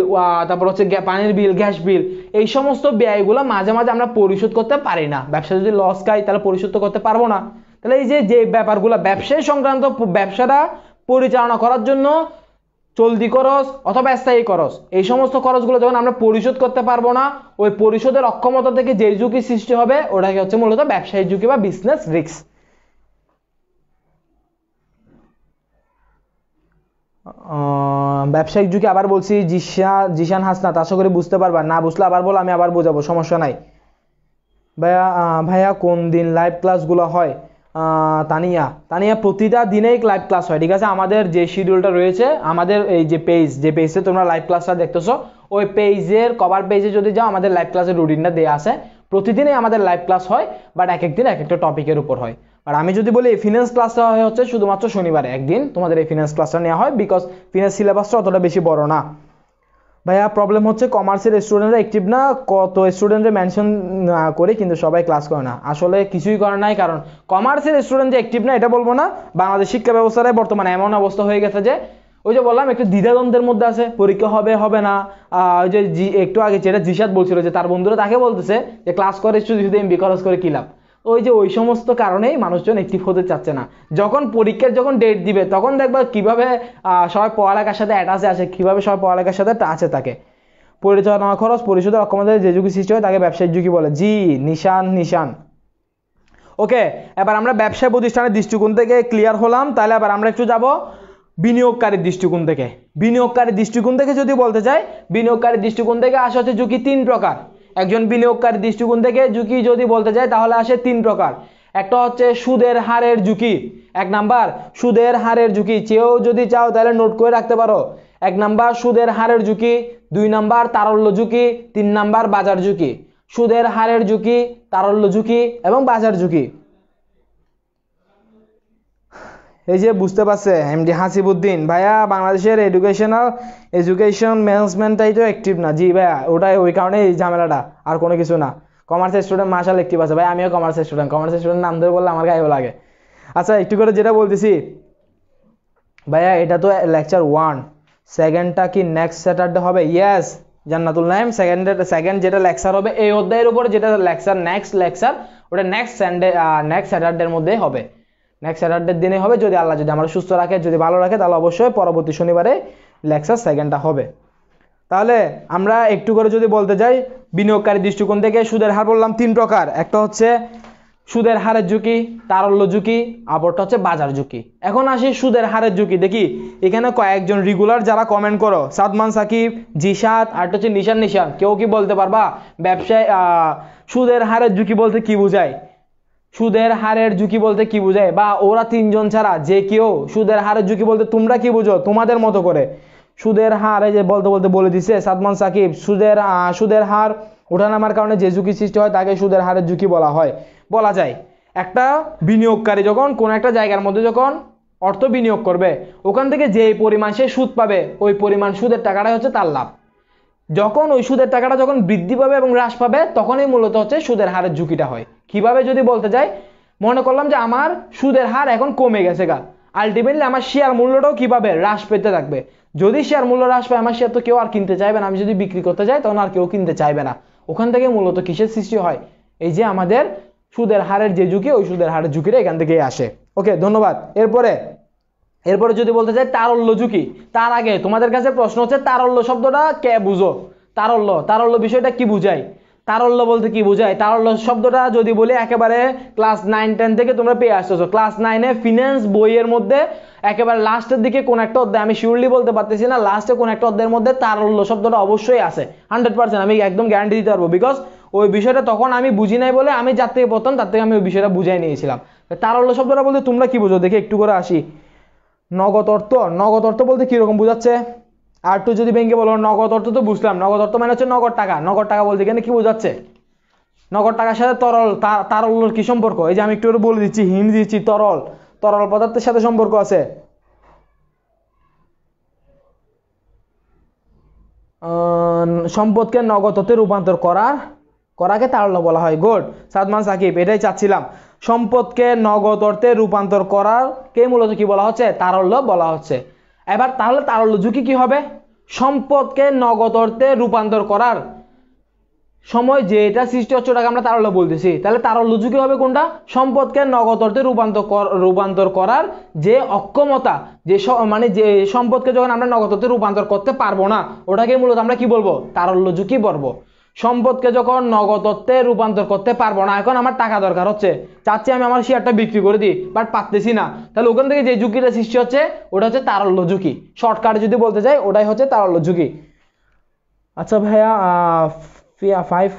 তারপর হচ্ছে পানির বিল গ্যাস বিল এই সমস্ত ব্যয়গুলো মাঝে মাঝে আমরা পরিশোধ করতে পারি না ব্যবসা যদি লস খাই তাহলে পরিশোধ করতে পারবো না তাহলে এই যে যে ব্যাপারগুলো ব্যবসায় সংক্রান্ত ব্যবসাটা পরিচালনা করার জন্য চলতি খরচ অথবা স্থায়ী খরচ এই সমস্ত খরচগুলো যখন আমরা পরিশোধ করতে পারবো না ওই পরিশোধের অক্ষমতা থেকে যে ঝুঁকি সৃষ্টি হবে ওটাকে হচ্ছে মূলত ব্যবসায়ী ঝুঁকি বা বিজনেস রিক্স ব্যবসায়িক যুগে আবার বলছি জিসা জিসান হাসনাত আশা করি বুঝতে পারবা না বুঝলে আবার বলো আমি আবার বোঝাবো সমস্যা নাই ভাইয়া ভাইয়া কোন দিন লাইভ ক্লাসগুলো হয় তানিয়া তানিয়া প্রতিটা দিনেই লাইভ ক্লাস হয় ঠিক আছে আমাদের যে শিডিউলটা রয়েছে আমাদের এই যে পেজ যে পেজে তোমরা লাইভ ক্লাসটা দেখতেছো ওই পেজের কভার পেজে যদি যাও আমাদের লাইভ ক্লাসের রুটিনটা দেওয়া আছে প্রতিদিনই আমাদের লাইভ ক্লাস হয় বাট এক একদিন এক একটা টপিকের উপর হয় আর আমি যদি বলি এই ফিনান্স ক্লাসটা হয় হচ্ছে শুধুমাত্র শনিবারে একদিন তোমাদের এই ফিনান্স ক্লাসটা নেওয়া হয় বিকজ ফিনান্স সিলেবাসটা অতটা বেশি বড় না ভাইয়া প্রবলেম হচ্ছে কমার্সের স্টুডেন্টরা অ্যাক্টিভ না কত স্টুডেন্টে মেনশন করে কিন্তু সবাই ক্লাস করে না আসলে কিছুই করে নাই কারণ কমার্সের স্টুডেন্ট যে অ্যাক্টিভ না এটা বলবো না বাংলাদেশ শিক্ষা ব্যবস্থায় বর্তমানে এমন অবস্থা হয়ে গেছে যে ওই যে বললাম একটু দ্বিধাদ্বন্দ্বের মধ্যে আছে পরীক্ষা হবে হবে না ওই যে একটু আগে যেটা জিসাদ বলছিল যে তার বন্ধুরা তাকে বলতেছে যে ক্লাস করে শুধু শুধু এমবি খরচ করে কি লাভ ওই যে ওই সমস্ত কারণেই মানুষজন অ্যাক্টিভ হতে চাচ্ছে না যখন পরীক্ষার যখন ডেট দিবে তখন দেখবা কিভাবে সবাই পড়ালেখার সাথে অ্যাটাচে আসে কিভাবে সবাই পড়ালেখার সাথে টাচে থাকে পরিচালনা খরচ পরিশোধের অক্ষমতা যে ঝুঁকি সৃষ্টি হয় তাকে ব্যবসায়িক ঝুঁকি বলে জি নিশান নিশান ওকে এবার আমরা ব্যবসায় প্রতিষ্ঠানের দৃষ্টিকোণ থেকে ক্লিয়ার হলাম তাহলে এবার আমরা একটু যাব বিনিয়োগকারীর দৃষ্টিকোণ থেকে বিনিয়োগকারীর দৃষ্টিকোণ থেকে যদি বলতে চাই বিনিয়োগকারীর দৃষ্টিকোণ থেকে আসা হচ্ছে ঝুঁকি তিন প্রকার একজন বিনিয়োগকারী দৃষ্টিকোণ থেকে ঝুঁকি যদি বলতে যায় তাহলে আসে তিন প্রকার একটা হচ্ছে সুদের হারের ঝুঁকি এক নাম্বার সুদের হারের ঝুঁকি চেয়েও যদি চাও তাহলে নোট করে রাখতে পারো এক নাম্বার সুদের হারের ঝুঁকি দুই নাম্বার তারল্য ঝুঁকি তিন নাম্বার বাজার ঝুঁকি সুদের হারের ঝুঁকি তারল্য ঝুঁকি এবং বাজার ঝুঁকি এই যে বুঝতে পারছে এমডি হাসিবুদ্দিন ভাইয়া বাংলাদেশের এডুকেশনাল এডুকেশন ম্যানেজমেন্টটাই তো অ্যাক্টিভ না জি ভাইয়া ওটাই ওই কারণে এই ঝামেলাটা আর কোনো কিছু না কমার্সের স্টুডেন্ট মার্শাল অ্যাক্টিভ আছে ভাই আমিও কমার্সের স্টুডেন্ট কমার্সের স্টুডেন্ট নাম ধরে বললে আমার গায়েও লাগে আচ্ছা একটু করে যেটা বলতেছি ভাইয়া এটা তো লেকচার ওয়ান সেকেন্ডটা কি নেক্সট স্যাটারডে হবে yes Jannatul Naim second second যেটা লেকচার হবে এই অধ্যায়ের উপর যেটা লেকচার নেক্সট লেকচার ওটা নেক্সট স্যান্ডে নেক্সট স্যাটারডের মধ্যে হবে নেক্সট স্যাটারডের দিনে হবে যদি আল্লাহ যদি আমরা সুস্থ রাখে যদি ভালো রাখে তাহলে অবশ্যই পরবর্তী শনিবারে লেকচার সেকেন্ডটা হবে তাহলে আমরা একটু করে যদি বলতে যাই বিনিয়োগকারী দৃষ্টিকোণ থেকে সুদের হার বললাম তিন প্রকার একটা হচ্ছে সুদের হারের ঝুঁকি তারল্য ঝুঁকি আবারটা হচ্ছে বাজার ঝুঁকি এখন আসি সুদের হারের ঝুঁকি দেখি এখানে কয়েকজন রেগুলার যারা কমেন্ট করো সাদমান সাকিব জিসাদ আর হচ্ছে নিশান নিশান কেউ কি বলতে পারবা ব্যবসায় সুদের হারের ঝুঁকি বলতে কি বোঝায় সুদের হারের ঝুঁকি বলতে কি বোঝায় বা ওরা তিনজন ছাড়া যে কেউ সুদের হারের ঝুঁকি বলতে তোমরা কি বুঝো তোমাদের মতো করে সুদের হার এই যে বলতে বলতে বলে দিছে সাদমান সাকিব সুদের সুদের হার ওঠানামার কারণে যে ঝুঁকি সৃষ্টি হয় তাকে সুদের হারের ঝুঁকি বলা হয় বলা যায় একটা বিনিয়োগকারী যখন কোনো একটা জায়গার মধ্যে যখন অর্থ বিনিয়োগ করবে ওখান থেকে যে পরিমাণ সে সুদ পাবে ওই পরিমাণ সুদের টাকাটাই হচ্ছে তার লাভ যখন ওই সুদের টাকাটা যখন বৃদ্ধি পাবে এবং হ্রাস পাবে তখনই মূলত হচ্ছে সুদের হারের ঝুঁকিটা হয় কিভাবে যদি বলতে যাই মনে করলাম যে আমার সুদের হার এখন কমে গেছে গা আলটিমেটলি আমার শেয়ার মূল্যটাও কিভাবে হ্রাস পেতে থাকবে যদি শেয়ার মূল্য হ্রাস পায় আমার শেয়ার তো কেউ আর কিনতে চাইবে না আমি যদি বিক্রি করতে যাই তখন আর কেউ কিনতে চাইবে না ওখান থেকে মূলত কিসের সৃষ্টি হয় এই যে আমাদের সুদের হারের যে ঝুঁকি ওই সুদের হারের ঝুঁকিটা এখান থেকেই আসে ওকে ধন্যবাদ এরপরে এরপরে যদি বলতে চাই তারল্য ঝুঁকি তার আগে তোমাদের কাছে প্রশ্ন হচ্ছে তারল্য শব্দটা কে বুঝো তারল্য তারল্য বিষয়টা কি বুঝায় তারল্য বলতে কি বুঝায় তারল্য শব্দটা যদি বলি একেবারে ক্লাস নাইন টেন থেকে তোমরা পেয়ে আসতেছো ক্লাস নাইনে ফিনান্স বইয়ের মধ্যে একেবারে লাস্টের দিকে কোন একটা অধ্যায় আমি শিওরলি বলতে পারতেছি না লাস্টে কোন একটা অধ্যায়ের মধ্যে তারল্য শব্দটা অবশ্যই আছে হান্ড্রেড পার্সেন্ট আমি একদম গ্যারান্টি দিতে পারবো বিকজ ওই বিষয়টা তখন আমি বুঝি নাই বলে আমি যার থেকে প্রথম তার থেকে আমি ওই বিষয়টা বুঝাই নিয়েছিলাম তারল্য শব্দটা বলতে তোমরা কি বুঝো দেখে একটু করে আসি নগদ অর্থ নগদ অর্থ বলতে কিরকম বোঝাচ্ছে আর টু যদি ব্যাংকে বলো নগদ অর্থ তো বুঝলাম নগদ অর্থ মানে হচ্ছে নগদ টাকা নগদ টাকা বলতে কেন কি বোঝাচ্ছে নগদ টাকার সাথে তরল তারল্যর কি সম্পর্ক এই যে আমি একটু বলে দিচ্ছি হিন্দি দিচ্ছি তরল তরল পদার্থের সাথে সম্পর্ক আছে সম্পদকে নগদ হতে রূপান্তর করার করাকে তারল্য বলা হয় গুড সাদমান সাকিব এটাই চাচ্ছিলাম সম্পদকে নগদ অর্থে রূপান্তর কে মূলত কি বলা হচ্ছে তারল্য বলা হচ্ছে এবার তাহলে তারল্য ঝুঁকি কি হবে সম্পদকে নগদ অর্থে রূপান্তর করার সময় যে এটা সৃষ্টি হচ্ছে ওটাকে আমরা তারল্য বলতেছি তাহলে তারল্য ঝুঁকি হবে কোনটা সম্পদকে নগদ অর্থে রূপান্তর রূপান্তর করার যে অক্ষমতা যে মানে যে সম্পদকে যখন আমরা নগদ অর্থে রূপান্তর করতে পারবো না ওটাকে মূলত আমরা কি বলবো তারল্য ঝুঁকি বলবো সম্পদকে যখন নগদত্বে রূপান্তর করতে পারবো না এখন আমার টাকা দরকার হচ্ছে চাচ্ছি আমি আমার শেয়ারটা বিক্রি করে দিই বাট পারতেছি না তাহলে ওখান থেকে যে ঝুঁকিটা সৃষ্টি হচ্ছে ওটা হচ্ছে তারল্য ঝুঁকি শর্টকাটে যদি বলতে চাই ওটাই হচ্ছে তারল্য ঝুঁকি আচ্ছা ভাইয়া ফাইভ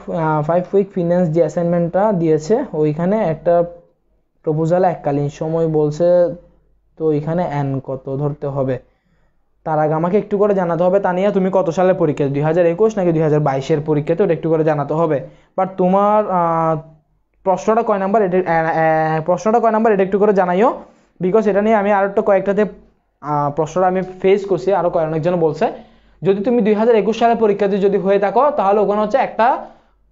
ফাইভ উইক ফিনান্স যে অ্যাসাইনমেন্টটা দিয়েছে ওইখানে একটা প্রপোজাল এককালীন সময় বলছে তো ওইখানে অ্যান কত ধরতে হবে তার আগে আমাকে একটু করে জানাতে হবে তা নিয়ে তুমি কত সালের পরীক্ষা দুই হাজার একুশ নাকি দুই হাজার বাইশের পরীক্ষা তো ওটা একটু করে জানাতে হবে বাট তোমার প্রশ্নটা কয় নাম্বার এটা প্রশ্নটা কয় নাম্বার এটা একটু করে জানাইও বিকজ এটা নিয়ে আমি আরও একটা কয়েকটাতে প্রশ্নটা আমি ফেস করছি আরও কয় অনেকজন বলছে যদি তুমি দুই হাজার একুশ সালের পরীক্ষাতে যদি হয়ে থাকো তাহলে ওখানে হচ্ছে একটা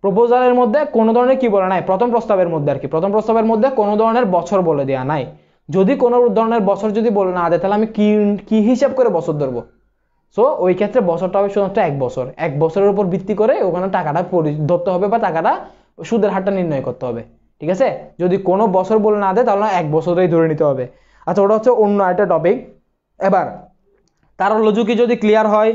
প্রপোজালের মধ্যে কোনো ধরনের কি বলে নাই প্রথম প্রস্তাবের মধ্যে আর কি প্রথম প্রস্তাবের মধ্যে কোনো ধরনের বছর বলে দেওয়া নাই যদি কোনো ধরনের বছর যদি বলে না দেয় তাহলে আমি কি কি হিসাব করে বছর ধরবো সো ওই ক্ষেত্রে বছরটা হবে শুধুমাত্র এক বছর এক বছরের উপর ভিত্তি করে ওখানে টাকাটা ধরতে হবে বা টাকাটা সুদের হারটা নির্ণয় করতে হবে ঠিক আছে যদি কোনো বছর বলে না দেয় তাহলে এক বছরেই ধরে নিতে হবে আচ্ছা ওটা হচ্ছে অন্য একটা টপিক এবার তার ঝুঁকি যদি ক্লিয়ার হয়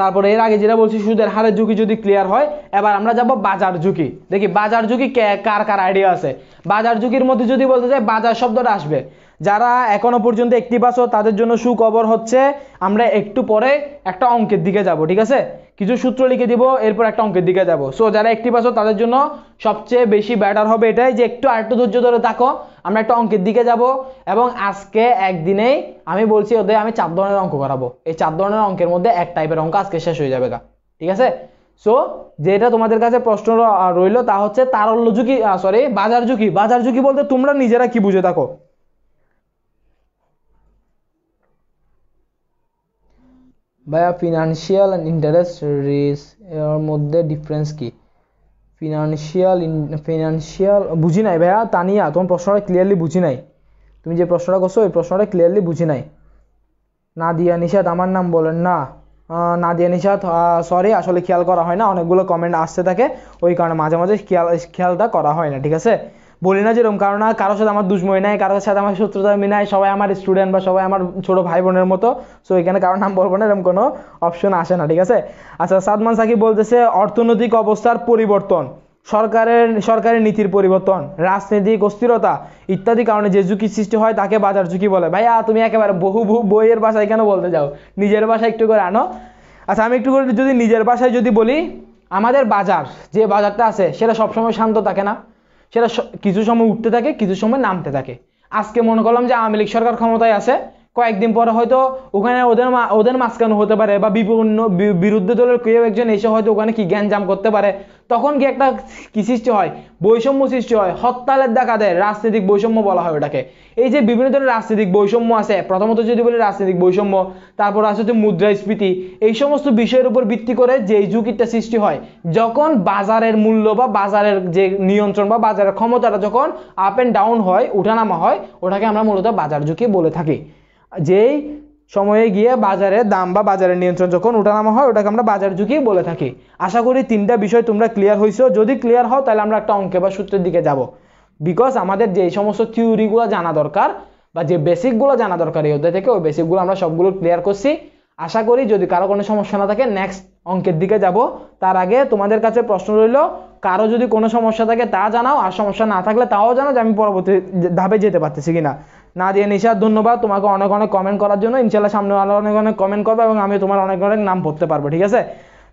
তারপরে এর আগে যেটা বলছি সুদের হারের ঝুঁকি যদি ক্লিয়ার হয় এবার আমরা যাব বাজার ঝুঁকি দেখি বাজার ঝুঁকি কার কার আইডিয়া আছে বাজার ঝুঁকির মধ্যে যদি বলতে যায় বাজার শব্দটা আসবে যারা এখনো পর্যন্ত একটি বাসও তাদের জন্য সুখবর হচ্ছে আমরা একটু পরে একটা অঙ্কের দিকে যাব ঠিক আছে কিছু সূত্র লিখে দিব এরপর একটা অঙ্কের দিকে যাব সো যারা একটি বাসও তাদের জন্য সবচেয়ে বেশি ব্যাটার হবে এটাই যে একটু আরেকটু ধৈর্য ধরে থাকো আমরা একটা অঙ্কের দিকে যাব এবং আজকে একদিনেই আমি বলছি ওদের আমি চার ধরনের অঙ্ক করাবো এই চার ধরনের অঙ্কের মধ্যে এক টাইপের অঙ্ক আজকে শেষ হয়ে যাবে গা ঠিক আছে সো যেটা তোমাদের কাছে প্রশ্ন রইল তা হচ্ছে তারল্য ঝুঁকি সরি বাজার ঝুঁকি বাজার ঝুঁকি বলতে তোমরা নিজেরা কি বুঝে থাকো ভাইয়া ফিনান্সিয়াল অ্যান্ড ইন্টারেস্ট রিস এর মধ্যে ডিফারেন্স কি ফিনান্সিয়াল ফিনান্সিয়াল বুঝি নাই ভাইয়া তানিয়া তোমার প্রশ্নটা ক্লিয়ারলি বুঝি নাই তুমি যে প্রশ্নটা করছো ওই প্রশ্নটা ক্লিয়ারলি বুঝি নাই না দিয়া নিশাদ আমার নাম বলেন না না দিয়া নিশাদ সরি আসলে খেয়াল করা হয় না অনেকগুলো কমেন্ট আসতে থাকে ওই কারণে মাঝে মাঝে খেয়াল খেয়ালটা করা হয় না ঠিক আছে বলি না যেরকম কারণ কারোর সাথে আমার দুশ্মনী নাই কারোর সাথে আমার শত্রুতা আমি নাই সবাই আমার স্টুডেন্ট বা সবাই আমার ছোট ভাই বোনের মতো সো এখানে কারোর নাম বলবো না এরকম কোনো অপশন আসে না ঠিক আছে আচ্ছা সাদমান সাকি বলতেছে অর্থনৈতিক অবস্থার পরিবর্তন সরকারের সরকারের নীতির পরিবর্তন রাজনৈতিক অস্থিরতা ইত্যাদি কারণে যে ঝুঁকি সৃষ্টি হয় তাকে বাজার ঝুঁকি বলে ভাইয়া তুমি একেবারে বহু বহু বইয়ের বাসায় কেন বলতে যাও নিজের বাসায় একটু করে আনো আচ্ছা আমি একটু করে যদি নিজের ভাষায় যদি বলি আমাদের বাজার যে বাজারটা আছে সেটা সবসময় শান্ত থাকে না সেটা কিছু সময় উঠতে থাকে কিছু সময় নামতে থাকে আজকে মনে করলাম যে আওয়ামী লীগ সরকার ক্ষমতায় আছে কয়েকদিন পরে হয়তো ওখানে ওদের ওদের মাঝখানে হতে পারে বা বিপন্ন বিরুদ্ধে দলের কেউ একজন এসে হয়তো ওখানে কি জ্ঞান জাম করতে পারে তখন কি একটা কি সৃষ্টি হয় বৈষম্য সৃষ্টি হয় হরতালের দেখা দেয় রাজনৈতিক বৈষম্য বলা হয় ওটাকে এই যে বিভিন্ন ধরনের রাজনৈতিক বৈষম্য আছে প্রথমত যদি বলি রাজনৈতিক বৈষম্য তারপর আছে হচ্ছে মুদ্রাস্ফীতি এই সমস্ত বিষয়ের উপর ভিত্তি করে যে ঝুঁকিটা সৃষ্টি হয় যখন বাজারের মূল্য বা বাজারের যে নিয়ন্ত্রণ বা বাজারের ক্ষমতাটা যখন আপ অ্যান্ড ডাউন হয় উঠানামা হয় ওটাকে আমরা মূলত বাজার ঝুঁকি বলে থাকি যেই সময়ে গিয়ে বাজারের দাম বা বাজারের নিয়ন্ত্রণ যখন নামা হয় ওটাকে আমরা বাজার ঝুঁকি বলে থাকি আশা করি তিনটা বিষয় তোমরা ক্লিয়ার হয়েছো যদি ক্লিয়ার হও তাহলে আমরা একটা অঙ্কে বা সূত্রের দিকে যাব বিকজ আমাদের যে সমস্ত থিওরিগুলো জানা দরকার বা যে বেসিকগুলো জানা দরকার এই অধ্যায় থেকে ওই বেসিকগুলো আমরা সবগুলো ক্লিয়ার করছি আশা করি যদি কারো কোনো সমস্যা না থাকে নেক্সট অঙ্কের দিকে যাব তার আগে তোমাদের কাছে প্রশ্ন রইল কারো যদি কোনো সমস্যা থাকে তা জানাও আর সমস্যা না থাকলে তাও জানাও যে আমি পরবর্তী ধাপে যেতে পারতেছি কিনা না দিয়ে নিশা ধন্যবাদ তোমাকে অনেক অনেক কমেন্ট করার জন্য ইনশাল্লাহ সামনে আলো অনেক অনেক কমেন্ট করবো এবং আমি তোমার অনেক অনেক নাম পড়তে পারবো ঠিক আছে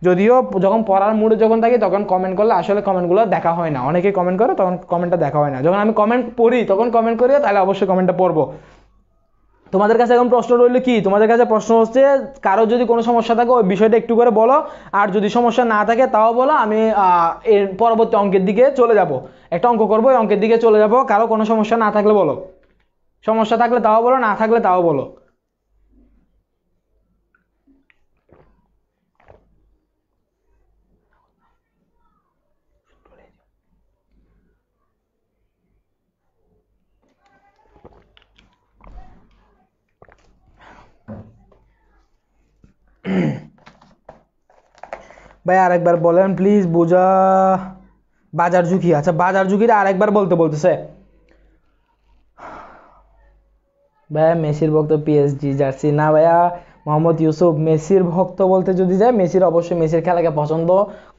যদিও যখন পড়ার মুডে যখন থাকি তখন কমেন্ট করলে আসলে কমেন্টগুলো দেখা হয় না অনেকে কমেন্ট করে তখন কমেন্টটা দেখা হয় না যখন আমি কমেন্ট পড়ি তখন কমেন্ট করি তাহলে অবশ্যই কমেন্টটা পড়বো তোমাদের কাছে এখন প্রশ্ন রইল কি তোমাদের কাছে প্রশ্ন হচ্ছে কারো যদি কোনো সমস্যা থাকে ওই বিষয়টা একটু করে বলো আর যদি সমস্যা না থাকে তাও বলো আমি এর পরবর্তী অঙ্কের দিকে চলে যাব একটা অঙ্ক করবো ওই অঙ্কের দিকে চলে যাব কারো কোনো সমস্যা না থাকলে বলো সমস্যা থাকলে তাও বলো না থাকলে তাও বলো ভাই আরেকবার বলেন প্লিজ বোঝা বাজার ঝুঁকি আচ্ছা বাজার ঝুঁকিটা আরেকবার বলতে বলতেছে ভাইয়া মেসির ভক্ত পিএসজি জার্সি না ভাইয়া মোহাম্মদ ইউসুফ মেসির ভক্ত বলতে যদি যায় মেসির অবশ্যই মেসির খেলাকে পছন্দ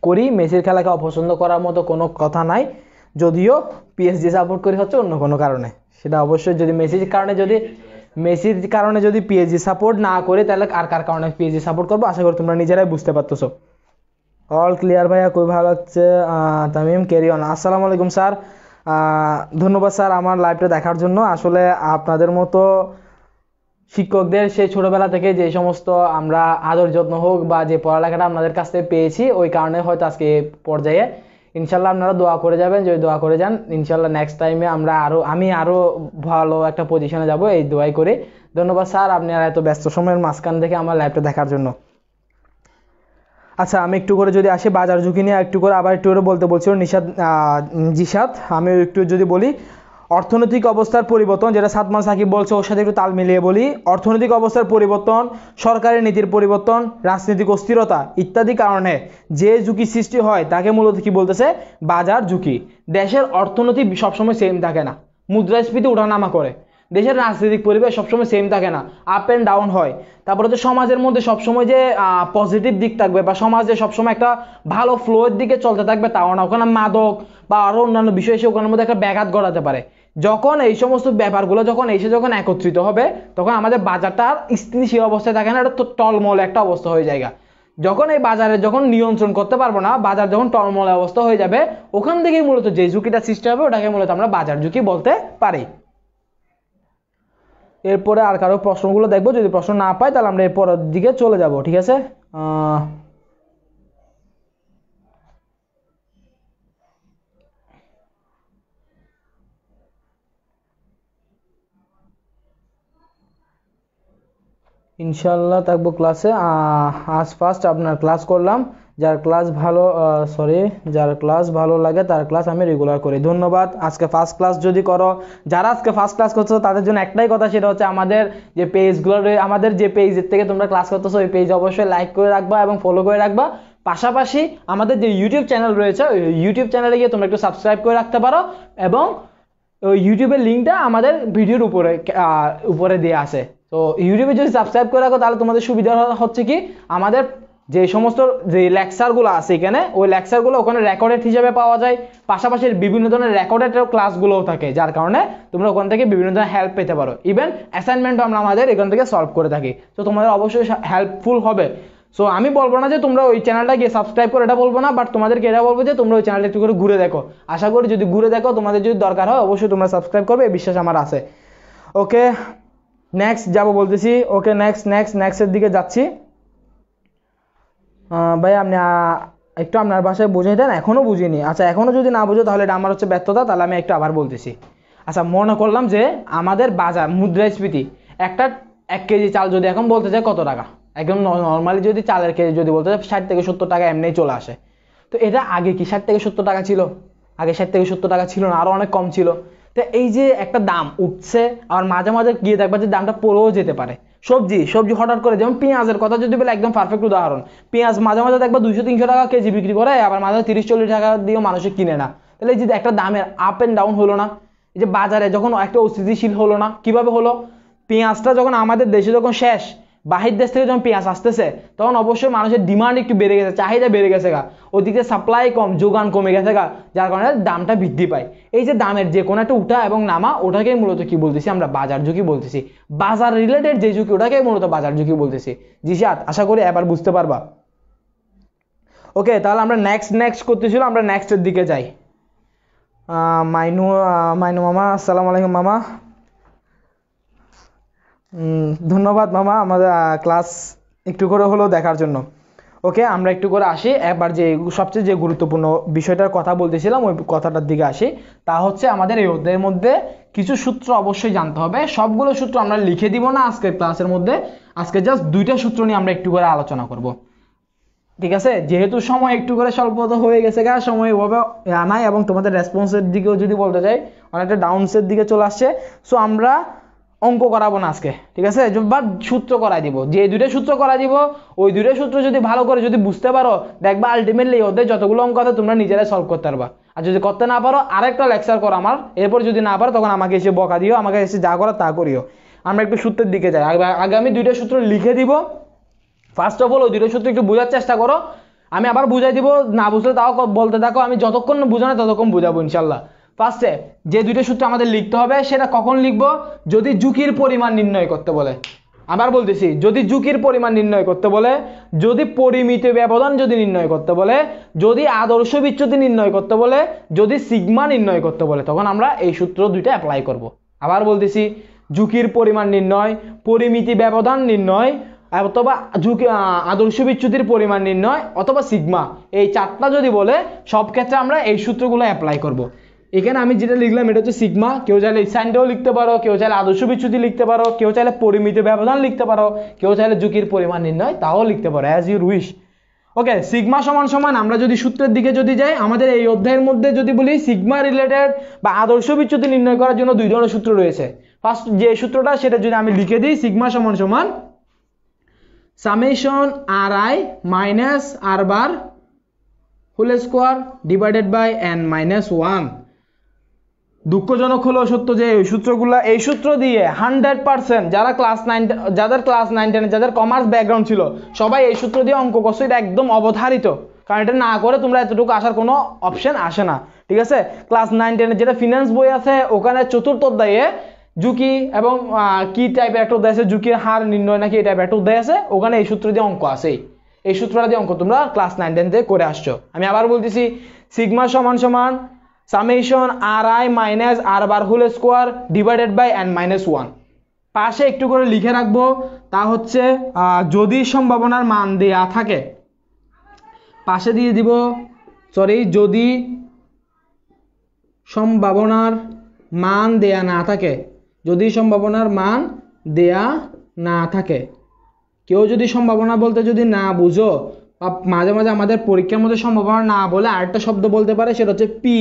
করি মেসির খেলাকে অপছন্দ করার মতো কোনো কথা নাই যদিও পিএসজি সাপোর্ট করি হচ্ছে অন্য কোনো কারণে সেটা অবশ্যই যদি মেসির কারণে যদি মেসির কারণে যদি পিএসজি সাপোর্ট না করে তাহলে আর কার কারণে পিএসজি সাপোর্ট করবো আশা করি তোমরা নিজেরাই বুঝতে পারতেছো অল ক্লিয়ার ভাইয়া খুবই ভালো লাগছে তামিম কেরিয়ন আসসালামু আলাইকুম স্যার ধন্যবাদ স্যার আমার লাইভটা দেখার জন্য আসলে আপনাদের মতো শিক্ষকদের সেই ছোটবেলা থেকে যে সমস্ত আমরা আদর যত্ন হোক বা যে পড়ালেখাটা আপনাদের কাছ থেকে পেয়েছি ওই কারণে হয়তো আজকে পর্যায়ে ইনশাল্লাহ আপনারা দোয়া করে যাবেন যদি দোয়া করে যান ইনশাল্লাহ নেক্সট টাইমে আমরা আরও আমি আরও ভালো একটা পজিশনে যাব এই দোয়াই করে ধন্যবাদ স্যার আপনারা এত ব্যস্ত সময়ের মাঝখান থেকে আমার লাইভটা দেখার জন্য আচ্ছা আমি একটু করে যদি আসি বাজার ঝুঁকি নিয়ে একটু করে আবার একটু করে বলতে বলছিল নিষাদ জিসাদ আমি একটু যদি বলি অর্থনৈতিক অবস্থার পরিবর্তন যেটা সাতমা সাকিব বলছে ওর সাথে একটু তাল মিলিয়ে বলি অর্থনৈতিক অবস্থার পরিবর্তন সরকারের নীতির পরিবর্তন রাজনৈতিক অস্থিরতা ইত্যাদি কারণে যে ঝুঁকি সৃষ্টি হয় তাকে মূলত কি বলতেছে বাজার ঝুঁকি দেশের অর্থনীতি সবসময় সেম থাকে না মুদ্রাস্ফীতি উঠানামা করে দেশের রাজনৈতিক পরিবেশ সবসময় সেম থাকে না আপ অ্যান্ড ডাউন হয় তারপর হচ্ছে সমাজের মধ্যে সবসময় যে পজিটিভ দিক থাকবে বা সমাজে সবসময় একটা ভালো ফ্লোয়ের দিকে চলতে থাকবে তাও না ওখানে মাদক বা আরও অন্যান্য বিষয় এসে ওখানের মধ্যে একটা ব্যাঘাত ঘটাতে পারে যখন এই সমস্ত ব্যাপারগুলো যখন এসে যখন একত্রিত হবে তখন আমাদের বাজারটা আর স্থিতিশীল অবস্থায় থাকে না এটা তো টলমল একটা অবস্থা হয়ে যায় যখন এই বাজারে যখন নিয়ন্ত্রণ করতে পারবো না বাজার যখন টলমল অবস্থা হয়ে যাবে ওখান থেকেই মূলত যে ঝুঁকিটা সৃষ্টি হবে ওটাকে মূলত আমরা বাজার ঝুঁকি বলতে পারি এরপরে আর কারো প্রশ্নগুলো দেখবো যদি প্রশ্ন না পাই তাহলে আমরা এরপরের দিকে চলে যাব ঠিক আছে ইনশাল্লাহ থাকবো ক্লাসে আজ ফার্স্ট আপনার ক্লাস করলাম যার ক্লাস ভালো সরি যার ক্লাস ভালো লাগে তার ক্লাস আমি রেগুলার করি ধন্যবাদ আজকে ফার্স্ট ক্লাস যদি করো যারা আজকে ফার্স্ট ক্লাস করছো তাদের জন্য একটাই কথা সেটা হচ্ছে আমাদের যে পেজগুলো আমাদের যে পেজের থেকে তোমরা ক্লাস করতেছো ওই পেজ অবশ্যই লাইক করে রাখবা এবং ফলো করে রাখবা পাশাপাশি আমাদের যে ইউটিউব চ্যানেল রয়েছে ইউটিউব চ্যানেলে গিয়ে তোমরা একটু সাবস্ক্রাইব করে রাখতে পারো এবং ইউটিউবের লিঙ্কটা আমাদের ভিডিওর উপরে উপরে দিয়ে আছে তো ইউটিউবে যদি সাবস্ক্রাইব করে রাখো তাহলে তোমাদের সুবিধা হচ্ছে কি আমাদের যে সমস্ত যে লেকচারগুলো আছে এখানে ওই লেকচারগুলো ওখানে রেকর্ডেড হিসাবে পাওয়া যায় পাশাপাশি বিভিন্ন ধরনের রেকর্ডেড ক্লাসগুলোও থাকে যার কারণে তোমরা ওখান থেকে বিভিন্ন ধরনের হেল্প পেতে পারো ইভেন অ্যাসাইনমেন্টও আমরা আমাদের এখান থেকে সলভ করে থাকি তো তোমাদের অবশ্যই হেল্পফুল হবে সো আমি বলবো না যে তোমরা ওই চ্যানেলটা গিয়ে সাবস্ক্রাইব করো এটা বলবো না বাট তোমাদেরকে এটা বলবো যে তোমরা ওই চ্যানেলটা একটু করে ঘুরে দেখো আশা করি যদি ঘুরে দেখো তোমাদের যদি দরকার হয় অবশ্যই তোমরা সাবস্ক্রাইব করবে এই বিশ্বাস আমার আছে ওকে নেক্সট যাবো বলতেছি ওকে নেক্সট নেক্সট নেক্সটের দিকে যাচ্ছি ভাই আপনি একটু আপনার ভাষায় বুঝিয়ে দেন এখনও বুঝিনি আচ্ছা এখনও যদি না বুঝো তাহলে এটা আমার হচ্ছে ব্যর্থতা তাহলে আমি একটু আবার বলতেছি আচ্ছা মনে করলাম যে আমাদের বাজার মুদ্রাস্ফীতি একটা এক কেজি চাল যদি এখন বলতে চাই কত টাকা একদম নর্মালি যদি চালের কেজি যদি বলতে চাই ষাট থেকে সত্তর টাকা এমনিই চলে আসে তো এটা আগে কি ষাট থেকে সত্তর টাকা ছিল আগে ষাট থেকে সত্তর টাকা ছিল না আরও অনেক কম ছিল তো এই যে একটা দাম উঠছে আর মাঝে মাঝে গিয়ে দেখবার যে দামটা পড়েও যেতে পারে সবজি সবজি হঠাৎ করে যেমন পেঁয়াজের কথা যদি বলে একদম পারফেক্ট উদাহরণ পেঁয়াজ মাঝে মাঝে দেখবা দুইশো তিনশো টাকা কেজি বিক্রি করে আবার মাঝে তিরিশ চল্লিশ টাকা দিয়েও মানুষে কিনে না তাহলে এই যে একটা দামের আপ অ্যান্ড ডাউন হলো না যে বাজারে যখন একটা অস্থিতিশীল হলো না কিভাবে হলো পেঁয়াজটা যখন আমাদের দেশে যখন শেষ বাহির দেশ থেকে যখন পেঁয়াজ আসতেছে তখন অবশ্যই মানুষের ডিমান্ড একটু বেড়ে গেছে চাহিদা বেড়ে গেছে গা ওদিকে সাপ্লাই কম যোগান কমে গেছে গা যার কারণে দামটা বৃদ্ধি পায় এই যে দামের যে কোনো একটা উঠা এবং নামা ওটাকেই মূলত কি বলতেছি আমরা বাজার ঝুঁকি বলতেছি বাজার রিলেটেড যে ঝুঁকি ওটাকেই মূলত বাজার ঝুঁকি বলতেছি জিসাত আশা করি এবার বুঝতে পারবা ওকে তাহলে আমরা নেক্সট নেক্সট করতেছিল আমরা নেক্সটের দিকে যাই মাইনু মাইনু মামা আসসালামু আলাইকুম মামা ধন্যবাদ মামা আমাদের ক্লাস একটু করে হলেও দেখার জন্য ওকে আমরা একটু করে আসি একবার যে সবচেয়ে যে গুরুত্বপূর্ণ বিষয়টার কথা বলতেছিলাম ওই কথাটার দিকে আসি তা হচ্ছে আমাদের এই অধ্যায়ের মধ্যে কিছু সূত্র অবশ্যই জানতে হবে সবগুলো সূত্র আমরা লিখে দিব না আজকের ক্লাসের মধ্যে আজকে জাস্ট দুইটা সূত্র নিয়ে আমরা একটু করে আলোচনা করব ঠিক আছে যেহেতু সময় একটু করে স্বল্পত হয়ে গেছে গা সময় ওভাবে আনাই এবং তোমাদের রেসপন্সের দিকেও যদি বলতে চাই অনেকটা ডাউনসের দিকে চলে আসছে সো আমরা অঙ্ক করাবো না আজকে ঠিক আছে বা সূত্র করাই দিব যে দুটো সূত্র করা দিব ওই দুটো সূত্র যদি ভালো করে যদি বুঝতে পারো দেখবা আলটিমেটলি ওদের যতগুলো অঙ্ক আছে তোমরা নিজেরাই সলভ করতে পারবা আর যদি করতে না পারো আরেকটা লেকচার করো আমার এরপর যদি না পারো তখন আমাকে এসে বকা দিও আমাকে এসে যা করো তা করিও আমরা একটু সূত্রের দিকে যাই আগে আমি দুইটা সূত্র লিখে দিব ফার্স্ট অফ অল ওই দুটো সূত্র একটু বোঝার চেষ্টা করো আমি আবার বুঝাই দিব না বুঝলে তাও বলতে থাকো আমি যতক্ষণ বুঝানো ততক্ষণ বুঝাবো ইনশাল্লাহ ফার্স্টে যে দুইটা সূত্র আমাদের লিখতে হবে সেটা কখন লিখব যদি ঝুঁকির পরিমাণ নির্ণয় করতে বলে আবার বলতেছি যদি ঝুঁকির পরিমাণ নির্ণয় করতে বলে যদি পরিমিত ব্যবধান যদি নির্ণয় করতে বলে যদি আদর্শ বিচ্যুতি নির্ণয় করতে বলে যদি সিগমা নির্ণয় করতে বলে তখন আমরা এই সূত্র দুইটা অ্যাপ্লাই করব। আবার বলতেছি ঝুঁকির পরিমাণ নির্ণয় পরিমিতি ব্যবধান নির্ণয় অথবা ঝুঁকি আদর্শ বিচ্যুতির পরিমাণ নির্ণয় অথবা সিগমা এই চারটা যদি বলে সব ক্ষেত্রে আমরা এই সূত্রগুলো অ্যাপ্লাই করব। এখানে আমি যেটা লিখলাম এটা হচ্ছে সিগমা কেউ চাইলে স্যান্ডেও লিখতে পারো কেউ চাইলে আদর্শ বিচ্ছুতি লিখতে পারো কেউ চাইলে পরিমিত ব্যবধান লিখতে পারো কেউ চাইলে ঝুঁকির পরিমাণ নির্ণয় তাও লিখতে পারো as your wish okay sigma সমান সমান আমরা যদি সূত্রের দিকে যদি যাই আমাদের এই অধ্যায়ের মধ্যে যদি বলি সিগমা রিলেটেড বা আদর্শ বিচ্যুতি নির্ণয় করার জন্য দুই ধরনের সূত্র রয়েছে ফার্স্ট যে সূত্রটা সেটা যদি আমি লিখে দিই সিগমা সমান সমান summation R I minus R bar whole square divided by N minus one দুঃখজনক হলো সত্য যে এই সূত্রগুলো এই সূত্র দিয়ে হান্ড্রেড পার্সেন্ট যারা ক্লাস নাইন যাদের ক্লাস নাইন টেনে যাদের কমার্স ব্যাকগ্রাউন্ড ছিল সবাই এই সূত্র দিয়ে অঙ্ক করছে এটা একদম অবধারিত কারণ এটা না করে তোমরা এতটুকু আসার কোনো অপশন আসে না ঠিক আছে ক্লাস নাইন টেনে যেটা ফিনান্স বই আছে ওখানে চতুর্থ অধ্যায়ে ঝুঁকি এবং কি টাইপের একটা অধ্যায় আছে ঝুঁকির হার নির্ণয় নাকি এই টাইপের একটা অধ্যায় আছে ওখানে এই সূত্র দিয়ে অঙ্ক আসেই এই সূত্রটা দিয়ে অঙ্ক তোমরা ক্লাস নাইন টেন থেকে করে আসছো আমি আবার বলতেছি সিগমা সমান সমান summation R I minus R bar whole square divided by N minus one পাশে একটু করে লিখে রাখবো তা হচ্ছে যদি সম্ভাবনার মান দেয়া থাকে পাশে দিয়ে দিব সরি যদি সম্ভাবনার মান দেয়া না থাকে যদি সম্ভাবনার মান দেয়া না থাকে কেউ যদি সম্ভাবনা বলতে যদি না বুঝো মাঝে মাঝে আমাদের পরীক্ষার মধ্যে সম্ভাবনা না বলে আরেকটা শব্দ বলতে পারে সেটা হচ্ছে পি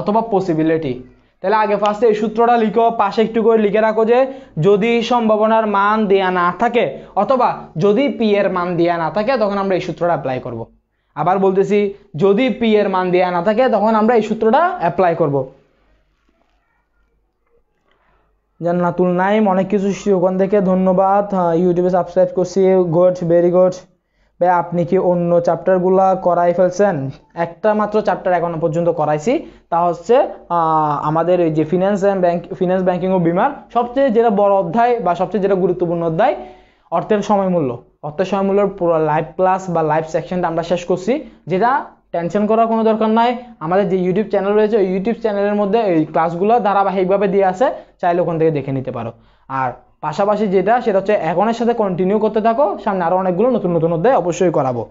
অথবা পসিবিলিটি তাহলে আগে ফার্স্টে এই সূত্রটা লিখো পাশে একটু করে লিখে রাখো যে যদি সম্ভাবনার মান দেয়া না থাকে অথবা যদি পি এর মান দেয়া না থাকে তখন আমরা এই সূত্রটা অ্যাপ্লাই করব। আবার বলতেছি যদি পি এর মান দেয়া না থাকে তখন আমরা এই সূত্রটা অ্যাপ্লাই করব। জান্নাতুল নাইম অনেক কিছু ওখান থেকে ধন্যবাদ ইউটিউবে হ্যাঁ, সাবস্ক্রাইব করছি গুড ভেরি গুড আপনি কি অন্য চ্যাপ্টারগুলো করাই ফেলছেন একটা মাত্র চ্যাপ্টার এখনো পর্যন্ত করাইছি তা হচ্ছে আমাদের এই যে finance and bank finance banking ও বিমার সবচেয়ে যেটা বড় অধ্যায় বা সবচেয়ে যেটা গুরুত্বপূর্ণ অধ্যায় অর্থের সময় মূল্য অর্থের সময় মূল্যর পুরো লাইভ ক্লাস বা লাইভ সেকশনটা আমরা শেষ করছি যেটা টেনশন করার কোনো দরকার নাই আমাদের যে ইউটিউব চ্যানেল রয়েছে ওই ইউটিউব চ্যানেলের মধ্যে এই ক্লাসগুলো ধারাবাহিকভাবে দিয়ে আসে চাইলে ওখান থেকে দেখে নিতে পারো আর পাশাপাশি যেটা সেটা হচ্ছে এখনের সাথে কন্টিনিউ করতে থাকো সামনে আরও অনেকগুলো নতুন নতুন অধ্যায় অবশ্যই করাবো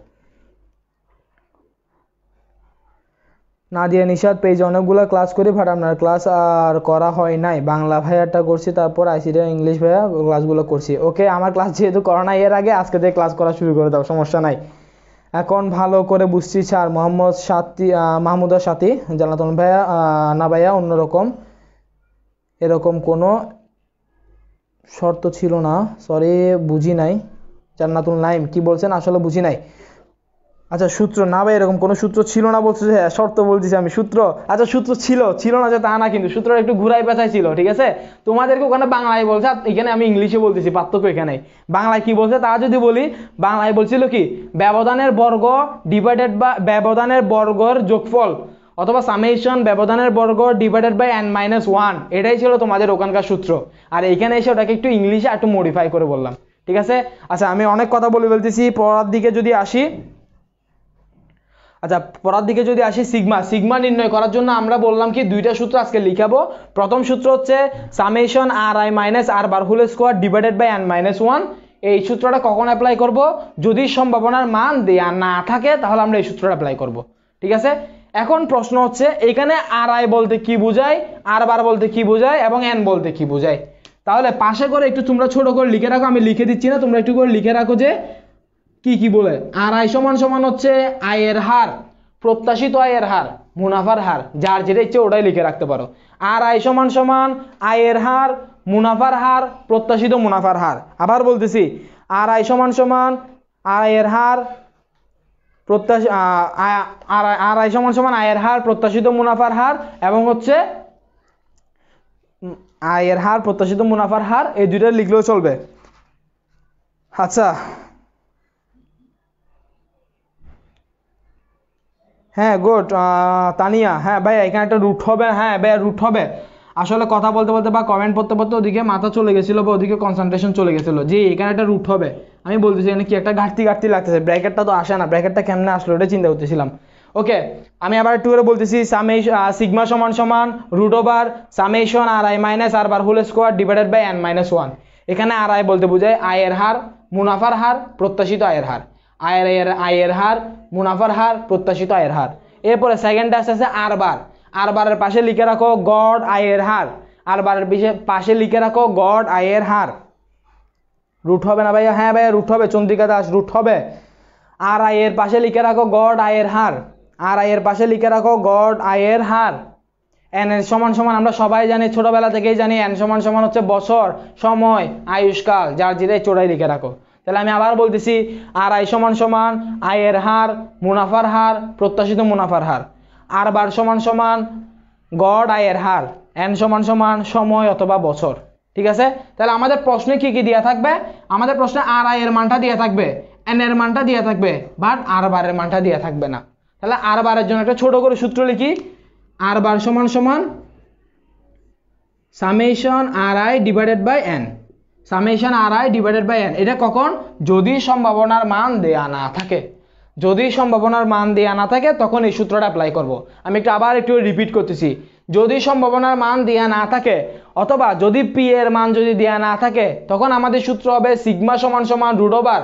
না দিয়ে নিষাদ পেজ অনেকগুলো ক্লাস করি বাট আপনার ক্লাস আর করা হয় নাই বাংলা ভাইয়াটা করছি তারপর আইসিডি ইংলিশ ভাইয়া ক্লাসগুলো করছি ওকে আমার ক্লাস যেহেতু করা নাই এর আগে আজকে থেকে ক্লাস করা শুরু করে দাও সমস্যা নাই এখন ভালো করে বুঝছি স্যার মোহাম্মদ সাতি মাহমুদা সাথী জানাতন ভাইয়া না ভাইয়া অন্যরকম এরকম কোনো শর্ত ছিল না সরি বুঝি নাই জান্নাতুল নাইম কি বলছেন আসলে বুঝি নাই আচ্ছা সূত্র না ভাই এরকম কোনো সূত্র ছিল না বলছে হ্যাঁ শর্ত বলছিস আমি সূত্র আচ্ছা সূত্র ছিল ছিল না যে তা না কিন্তু সূত্র একটু ঘুরাই পেঁচাই ছিল ঠিক আছে তোমাদেরকে ওখানে বাংলায় বলছে এখানে আমি ইংলিশে বলতেছি পার্থক্য এখানে বাংলায় কি বলছে তা যদি বলি বাংলায় বলছিল কি ব্যবধানের বর্গ ডিভাইডেড বা ব্যবধানের বর্গর যোগফল অথবা সামেশন ব্যবধানের বর্গ divided by N minus one এটাই ছিল তোমাদের ওখানকার সূত্র আর এখানে এসে ওটাকে একটু ইংলিশে একটু মডিফাই করে বললাম ঠিক আছে আচ্ছা আমি অনেক কথা বলে ফেলতেছি পড়ার দিকে যদি আসি আচ্ছা পড়ার দিকে যদি আসি সিগমা সিগমা নির্ণয় করার জন্য আমরা বললাম কি দুইটা সূত্র আজকে লিখাবো প্রথম সূত্র হচ্ছে summation R I minus R bar whole square divided by N minus one এই সূত্রটা কখন অ্যাপ্লাই করব যদি সম্ভাবনার মান দেয়া না থাকে তাহলে আমরা এই সূত্রটা অ্যাপ্লাই করব ঠিক আছে এখন প্রশ্ন হচ্ছে এখানে আর আই বলতে কি বোঝায় আর বার বলতে কি বোঝায় এবং এন বলতে কি বোঝায় তাহলে পাশে করে একটু তোমরা ছোট করে লিখে রাখো আমি লিখে দিচ্ছি না তোমরা একটু করে লিখে রাখো যে কি কি বলে আর আই সমান সমান হচ্ছে আয়ের হার প্রত্যাশিত আয়ের হার মুনাফার হার যার যেটা ইচ্ছে ওটাই লিখে রাখতে পারো আর আই সমান সমান আয়ের হার মুনাফার হার প্রত্যাশিত মুনাফার হার আবার বলতেছি আর আই সমান সমান আয়ের হার আড়াই সমান সমান আয়ের হার প্রত্যাশিত মুনাফার হার এবং হচ্ছে আয়ের হার প্রত্যাশিত মুনাফার হার এই দুইটা লিখলেও চলবে আচ্ছা হ্যাঁ গুড তানিয়া হ্যাঁ ভাই এখানে একটা রুট হবে হ্যাঁ ভাই রুট হবে আসলে কথা বলতে বলতে বা কমেন্ট পড়তে পড়তে ওদিকে মাথা চলে গেছিলো বা ওদিকে কনসেন্ট্রেশন চলে গেছিলো যে এখানে একটা রুট হবে আমি বলতেছি এখানে কি একটা ঘাটতি ঘাটতি লাগতেছে ব্র্যাকেটটা তো আসে না ব্র্যাকেটটা কেমনে আসলো ওটা চিন্তা করতেছিলাম ওকে আমি আবার একটু করে বলতেছি সামেশ সিগমা সমান সমান root over summation R I minus R bar whole square divided by N minus one এখানে আর আই বলতে বোঝায় আয়ের হার মুনাফার হার প্রত্যাশিত আয়ের হার আয়ের আয়ের হার মুনাফার হার প্রত্যাশিত আয়ের হার এরপরে সেকেন্ডটা আসতেছে আর বার আর বারের পাশে লিখে রাখো গড আয়ের হার আর বারের পাশে লিখে রাখো গড আয়ের হার রুট হবে না ভাইয়া হ্যাঁ ভাইয়া রুট হবে চন্দ্রিকা দাস রুট হবে আর আয়ের পাশে লিখে রাখো গড আয়ের হার আর আয়ের পাশে লিখে রাখো গড আয়ের হার এন এর সমান সমান আমরা সবাই জানি ছোটবেলা থেকেই জানি এন সমান সমান হচ্ছে বছর সময় আয়ুষ্কাল যার যেটাই চোরাই লিখে রাখো তাহলে আমি আবার বলতেছি আর আয় সমান সমান আয়ের হার মুনাফার হার প্রত্যাশিত মুনাফার হার আর বার সমান সমান গড় আয়ের হার এন সমান সমান সময় অথবা বছর ঠিক আছে তাহলে আমাদের প্রশ্নে কি কি দেওয়া থাকবে আমাদের প্রশ্নে আর আয়ের মানটা দেওয়া থাকবে এন এর মানটা দেওয়া থাকবে বাট আর বারের মানটা দেওয়া থাকবে না তাহলে আর বারের জন্য একটা ছোট করে সূত্র লিখি আর বার সমান সমান summation R I divided by N summation R I divided by N এটা কখন যদি সম্ভাবনার মান দেয়া না থাকে যদি সম্ভাবনার মান দেওয়া না থাকে তখন এই সূত্রটা অ্যাপ্লাই করব। আমি একটু আবার একটু রিপিট করতেছি যদি সম্ভাবনার মান দেয়া না থাকে অথবা যদি পি এর মান যদি দেয়া না থাকে তখন আমাদের সূত্র হবে সিগমা সমান সমান root over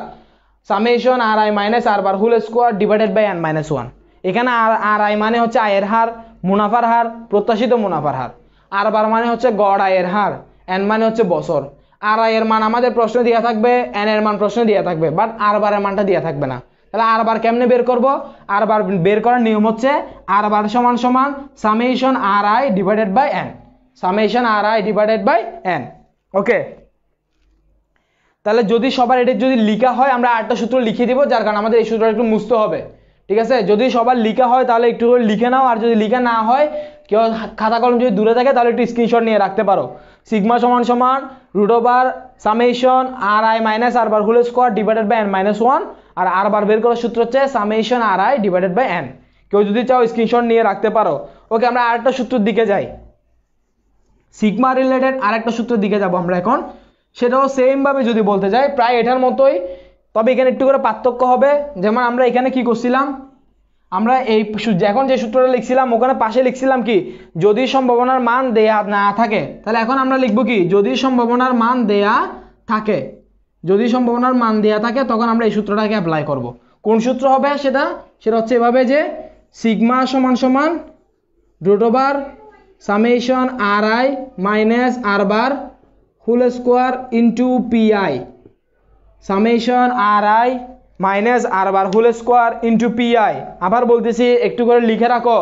summation R I minus R bar whole square divided by N minus one এখানে আর আর আই মানে হচ্ছে আয়ের হার মুনাফার হার প্রত্যাশিত মুনাফার হার আর বার মানে হচ্ছে গড় আয়ের হার এন মানে হচ্ছে বছর আর আয়ের মান আমাদের প্রশ্ন দেওয়া থাকবে এন এর মান প্রশ্ন দেওয়া থাকবে বাট আর বারের মানটা দেওয়া থাকবে না তাহলে আর বার কেমনে বের করব আর বার বের করার নিয়ম হচ্ছে আর বার সমান সমান summation R I divided by N summation R I divided by N okay তাহলে যদি সবার এটা যদি লিখা হয় আমরা আটটা সূত্র লিখে দিব যার কারণে আমাদের এই সূত্রটা একটু মুছতে হবে ঠিক আছে যদি সবার লিখা হয় তাহলে একটু করে লিখে নাও আর যদি লিখে না হয় কেউ খাতা কলম যদি দূরে থাকে তাহলে একটু স্ক্রিনশট নিয়ে রাখতে পারো সিগমা সমান সমান root over summation R I minus R bar whole square divided by N minus one R R bar বের করার সূত্র হচ্ছে summation R I divided by N কেউ যদি চাও স্ক্রিনশট নিয়ে রাখতে পারো ওকে আমরা আরেকটা সূত্রের দিকে যাই সিগমা রিলেটেড আরেকটা সূত্রের দিকে যাব আমরা এখন সেটাও সেমভাবে যদি বলতে যাই প্রায় এটার মতোই তবে এখানে একটু করে পার্থক্য হবে যেমন আমরা এখানে কি করছিলাম আমরা এই এখন যে সূত্রটা লিখছিলাম ওখানে পাশে লিখছিলাম কি যদি সম্ভাবনার মান দেয়া না থাকে তাহলে এখন আমরা লিখবো কি যদি সম্ভাবনার মান দেয়া থাকে যদি সম্ভাবনার মান দেয়া থাকে তখন আমরা এই সূত্রটাকে অ্যাপ্লাই করব। কোন সূত্র হবে সেটা সেটা হচ্ছে এভাবে যে সিগমা সমান সমান root over summation R I minus R bar whole square into PI summation R I minus R bar whole square into PI আবার বলতেছি একটু করে লিখে রাখো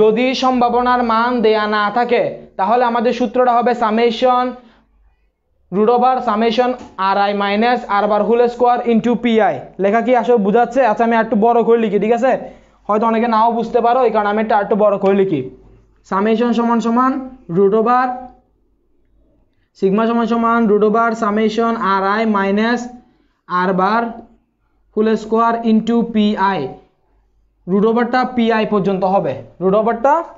যদি সম্ভাবনার মান দেয়া না থাকে তাহলে আমাদের সূত্রটা হবে summation root over summation R I minus R bar whole square into PI লেখা কি আসলে বোঝাচ্ছে আচ্ছা আমি একটু বড় করে লিখি ঠিক আছে হয়তো অনেকে নাও বুঝতে পারো এই কারণে আমি এটা একটু বড় করে লিখি সামেশন সমান সমান রুট ওভার সিগমা সমান সমান root over summation R I minus R bar whole square into PI root PI পর্যন্ত হবে রুট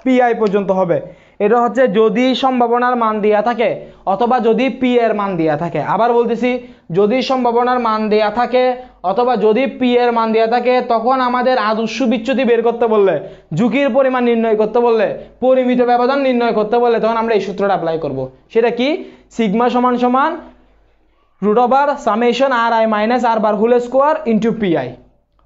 পিআই পর্যন্ত হবে এটা হচ্ছে যদি সম্ভাবনার মান দেয়া থাকে অথবা যদি পি এর মান দেয়া থাকে আবার বলতেছি যদি সম্ভাবনার মান দেয়া থাকে অথবা যদি পি এর মান দেয়া থাকে তখন আমাদের আদর্শ বিচ্যুতি বের করতে বললে ঝুঁকির পরিমাণ নির্ণয় করতে বললে পরিমিত ব্যবধান নির্ণয় করতে বললে তখন আমরা এই সূত্রটা অ্যাপ্লাই করব সেটা কি সিগমা সমান সমান root over summation R I minus R bar whole square into PI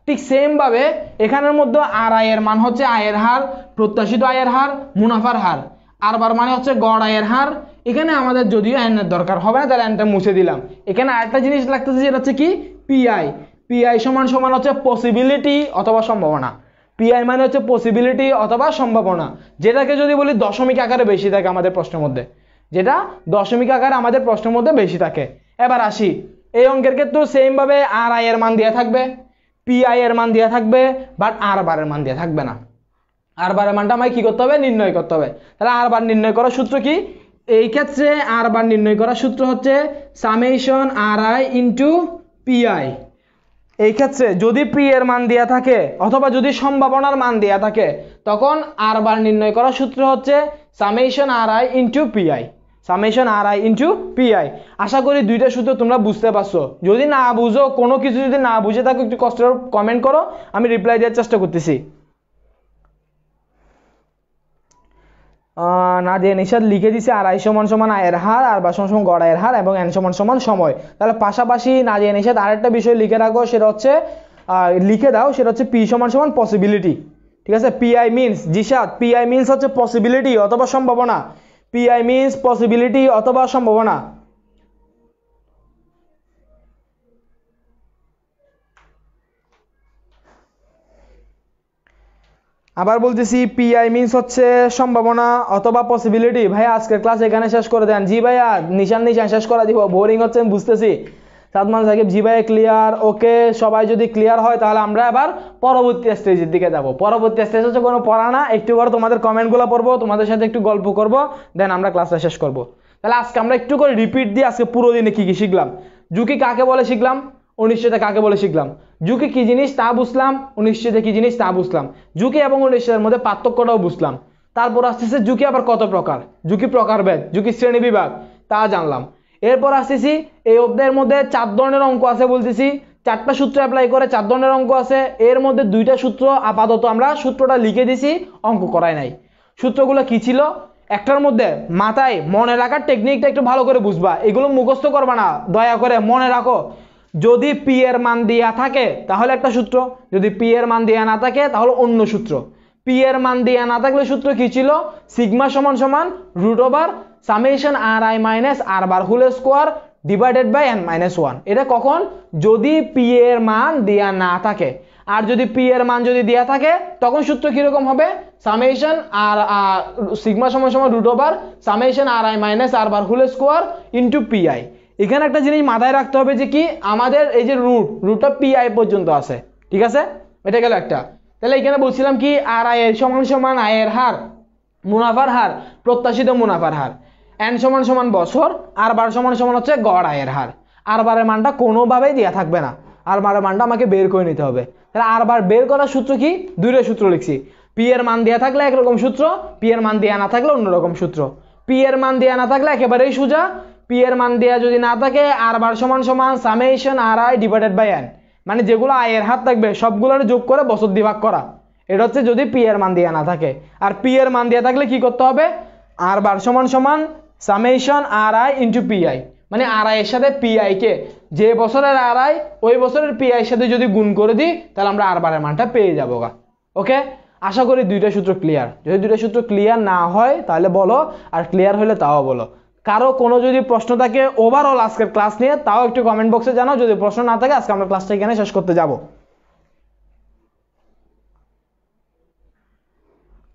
ঠিক সেমভাবে এখানের মধ্যে আর এর মান হচ্ছে আয়ের হার প্রত্যাশিত আয়ের হার মুনাফার হার আর বার মানে হচ্ছে গড় আয়ের হার এখানে আমাদের যদিও এর দরকার হবে না তাহলে এনটা মুছে দিলাম এখানে আরেকটা জিনিস লাগতেছে যেটা হচ্ছে কি পিআই পিআই সমান সমান হচ্ছে পসিবিলিটি অথবা সম্ভাবনা পিআই মানে হচ্ছে পসিবিলিটি অথবা সম্ভাবনা যেটাকে যদি বলি দশমিক আকারে বেশি থাকে আমাদের প্রশ্নের মধ্যে যেটা দশমিক আকারে আমাদের প্রশ্নের মধ্যে বেশি থাকে এবার আসি এই অঙ্কের ক্ষেত্রেও সেমভাবে আর আই এর মান দেওয়া থাকবে পি আই এর মান দেওয়া থাকবে বাট আর বারের মান দেওয়া থাকবে না আর বারের মানটা আমায় কী করতে হবে নির্ণয় করতে হবে তাহলে আর বার নির্ণয় করার সূত্র কি এই ক্ষেত্রে আর বার নির্ণয় করার সূত্র হচ্ছে summation R I into PI এই ক্ষেত্রে যদি পি এর মান দেওয়া থাকে অথবা যদি সম্ভাবনার মান দেওয়া থাকে তখন আর বার নির্ণয় করার সূত্র হচ্ছে summation R I into PI summation R I into PI আশা করি দুইটা সূত্র তোমরা বুঝতে পারছো যদি না বুঝো কোনো কিছু যদি না বুঝে থাকো একটু কষ্ট কমেন্ট করো আমি রিপ্লাই দেওয়ার চেষ্টা করতেছি না দিয়ে নিষাদ লিখে দিছে আড়াই সমান সমান আয়ের হার আর বা সমান সমান গড় আয়ের হার এবং এন সমান সমান সময় তাহলে পাশাপাশি না দিয়ে আর একটা বিষয় লিখে রাখো সেটা হচ্ছে লিখে দাও সেটা হচ্ছে পি সমান সমান পসিবিলিটি ঠিক আছে পিআই মিনস জিসাদ পিআই মিনস হচ্ছে পসিবিলিটি অথবা সম্ভাবনা পিআই মিনস পসিবিলিটি অথবা সম্ভাবনা আবার বলতেছি পিআই মিনস হচ্ছে সম্ভাবনা অথবা পসিবিলিটি ভাই আজকের ক্লাস এখানে শেষ করে দেন জি ভাইয়া নিশান নিশান শেষ করা দিব বোরিং হচ্ছে বুঝতেছি সাদমান সাকিব জিবাই ক্লিয়ার ওকে সবাই যদি ক্লিয়ার হয় তাহলে আমরা আবার পরবর্তী স্টেজের দিকে যাব পরবর্তী স্টেজ হচ্ছে কোনো পড়া না একটু করে তোমাদের কমেন্টগুলো পড়বো তোমাদের সাথে একটু গল্প করব দেন আমরা ক্লাসটা শেষ করব তাহলে আজকে আমরা একটু করে রিপিট দিয়ে আজকে পুরো দিনে কী কী শিখলাম ঝুঁকি কাকে বলে শিখলাম অনিশ্চয়তা কাকে বলে শিখলাম ঝুঁকি কী জিনিস তা বুঝলাম অনিশ্চয়তা কী জিনিস তা বুঝলাম ঝুঁকি এবং অনিশ্চয়তার মধ্যে পার্থক্যটাও বুঝলাম তারপর আসতেছে ঝুঁকি আবার কত প্রকার ঝুঁকি ভেদ ঝুঁকি শ্রেণী বিভাগ তা জানলাম এরপর আসতেছি এই অধ্যায়ের মধ্যে চার ধরনের অঙ্ক আছে বলতেছি চারটা সূত্র অ্যাপ্লাই করে চার ধরনের অঙ্ক আছে এর মধ্যে দুইটা সূত্র আপাতত আমরা সূত্রটা লিখে দিছি অঙ্ক করায় নাই সূত্রগুলো কি ছিল একটার মধ্যে মাথায় মনে রাখার টেকনিকটা একটু ভালো করে বুঝবা এগুলো মুখস্থ করবা না দয়া করে মনে রাখো যদি পি এর মান দেয়া থাকে তাহলে একটা সূত্র যদি পি এর মান দেয়া না থাকে তাহলে অন্য সূত্র পি এর মান দেওয়া না থাকলে সূত্র কি ছিল সিগমা সমান সমান root over summation R I minus R bar whole square divided by N minus one এটা কখন যদি পি এর মান দেওয়া না থাকে আর যদি পি এর মান যদি দেওয়া থাকে তখন সূত্র কীরকম হবে সামেশন আর সিগমা সমান সমান root over summation R I minus R bar whole square into P I এখানে একটা জিনিস মাথায় রাখতে হবে যে কি আমাদের এই যে রুট রুটটা পি আই পর্যন্ত আছে ঠিক আছে এটা গেল একটা তাহলে এখানে বলছিলাম কি আর আয়ের সমান সমান আয়ের হার মুনাফার হার প্রত্যাশিত মুনাফার হার এন সমান সমান বছর আর বার সমান সমান হচ্ছে গড় আয়ের হার আর বারের মানটা কোনোভাবেই দেওয়া থাকবে না আর বারের মানটা আমাকে বের করে নিতে হবে তাহলে আর বার বের করার সূত্র কি দুইটা সূত্র লিখছি পি এর মান দেওয়া থাকলে একরকম সূত্র পি এর মান দেওয়া না থাকলে অন্যরকম সূত্র পি এর মান দেওয়া না থাকলে একেবারেই সোজা পি এর মান দেওয়া যদি না থাকে আর বার সমান সমান summation R I divided by N মানে যেগুলো আয়ের হাত থাকবে সবগুলোর যোগ করে বছর দিভাগ করা এটা হচ্ছে যদি পি এর মান দেওয়া না থাকে আর পি এর মান দেওয়া থাকলে কি করতে হবে আর বার সমান সমান summation R I into PI মানে আর আই এর সাথে পিআই কে যে বছরের আর আই ওই বছরের পিআই এর সাথে যদি গুণ করে দিই তাহলে আমরা আর বারের মানটা পেয়ে যাবো গা ওকে আশা করি দুইটা সূত্র ক্লিয়ার যদি দুইটা সূত্র ক্লিয়ার না হয় তাহলে বলো আর ক্লিয়ার হলে তাও বলো কারো কোনো যদি প্রশ্ন থাকে ওভারঅল আজকের ক্লাস নিয়ে তাও একটু কমেন্ট বক্সে জানাও যদি প্রশ্ন না থাকে আজকে আমরা ক্লাসটা এখানে শেষ করতে যাব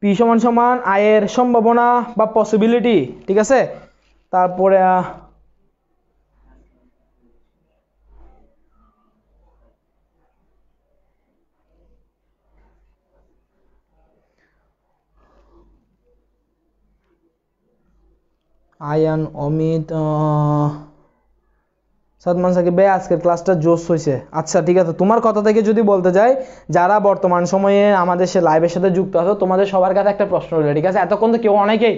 পি সমান সমান আয়ের সম্ভাবনা বা পসিবিলিটি ঠিক আছে তারপরে আয়ান অমিত সাদমান সাকিব ভাই আজকের ক্লাসটা জোস হয়েছে আচ্ছা ঠিক আছে তোমার কথা থেকে যদি বলতে যাই যারা বর্তমান সময়ে আমাদের সে লাইভের সাথে যুক্ত আছো তোমাদের সবার কাছে একটা প্রশ্ন রইল ঠিক আছে এতক্ষণ তো কেউ অনেকেই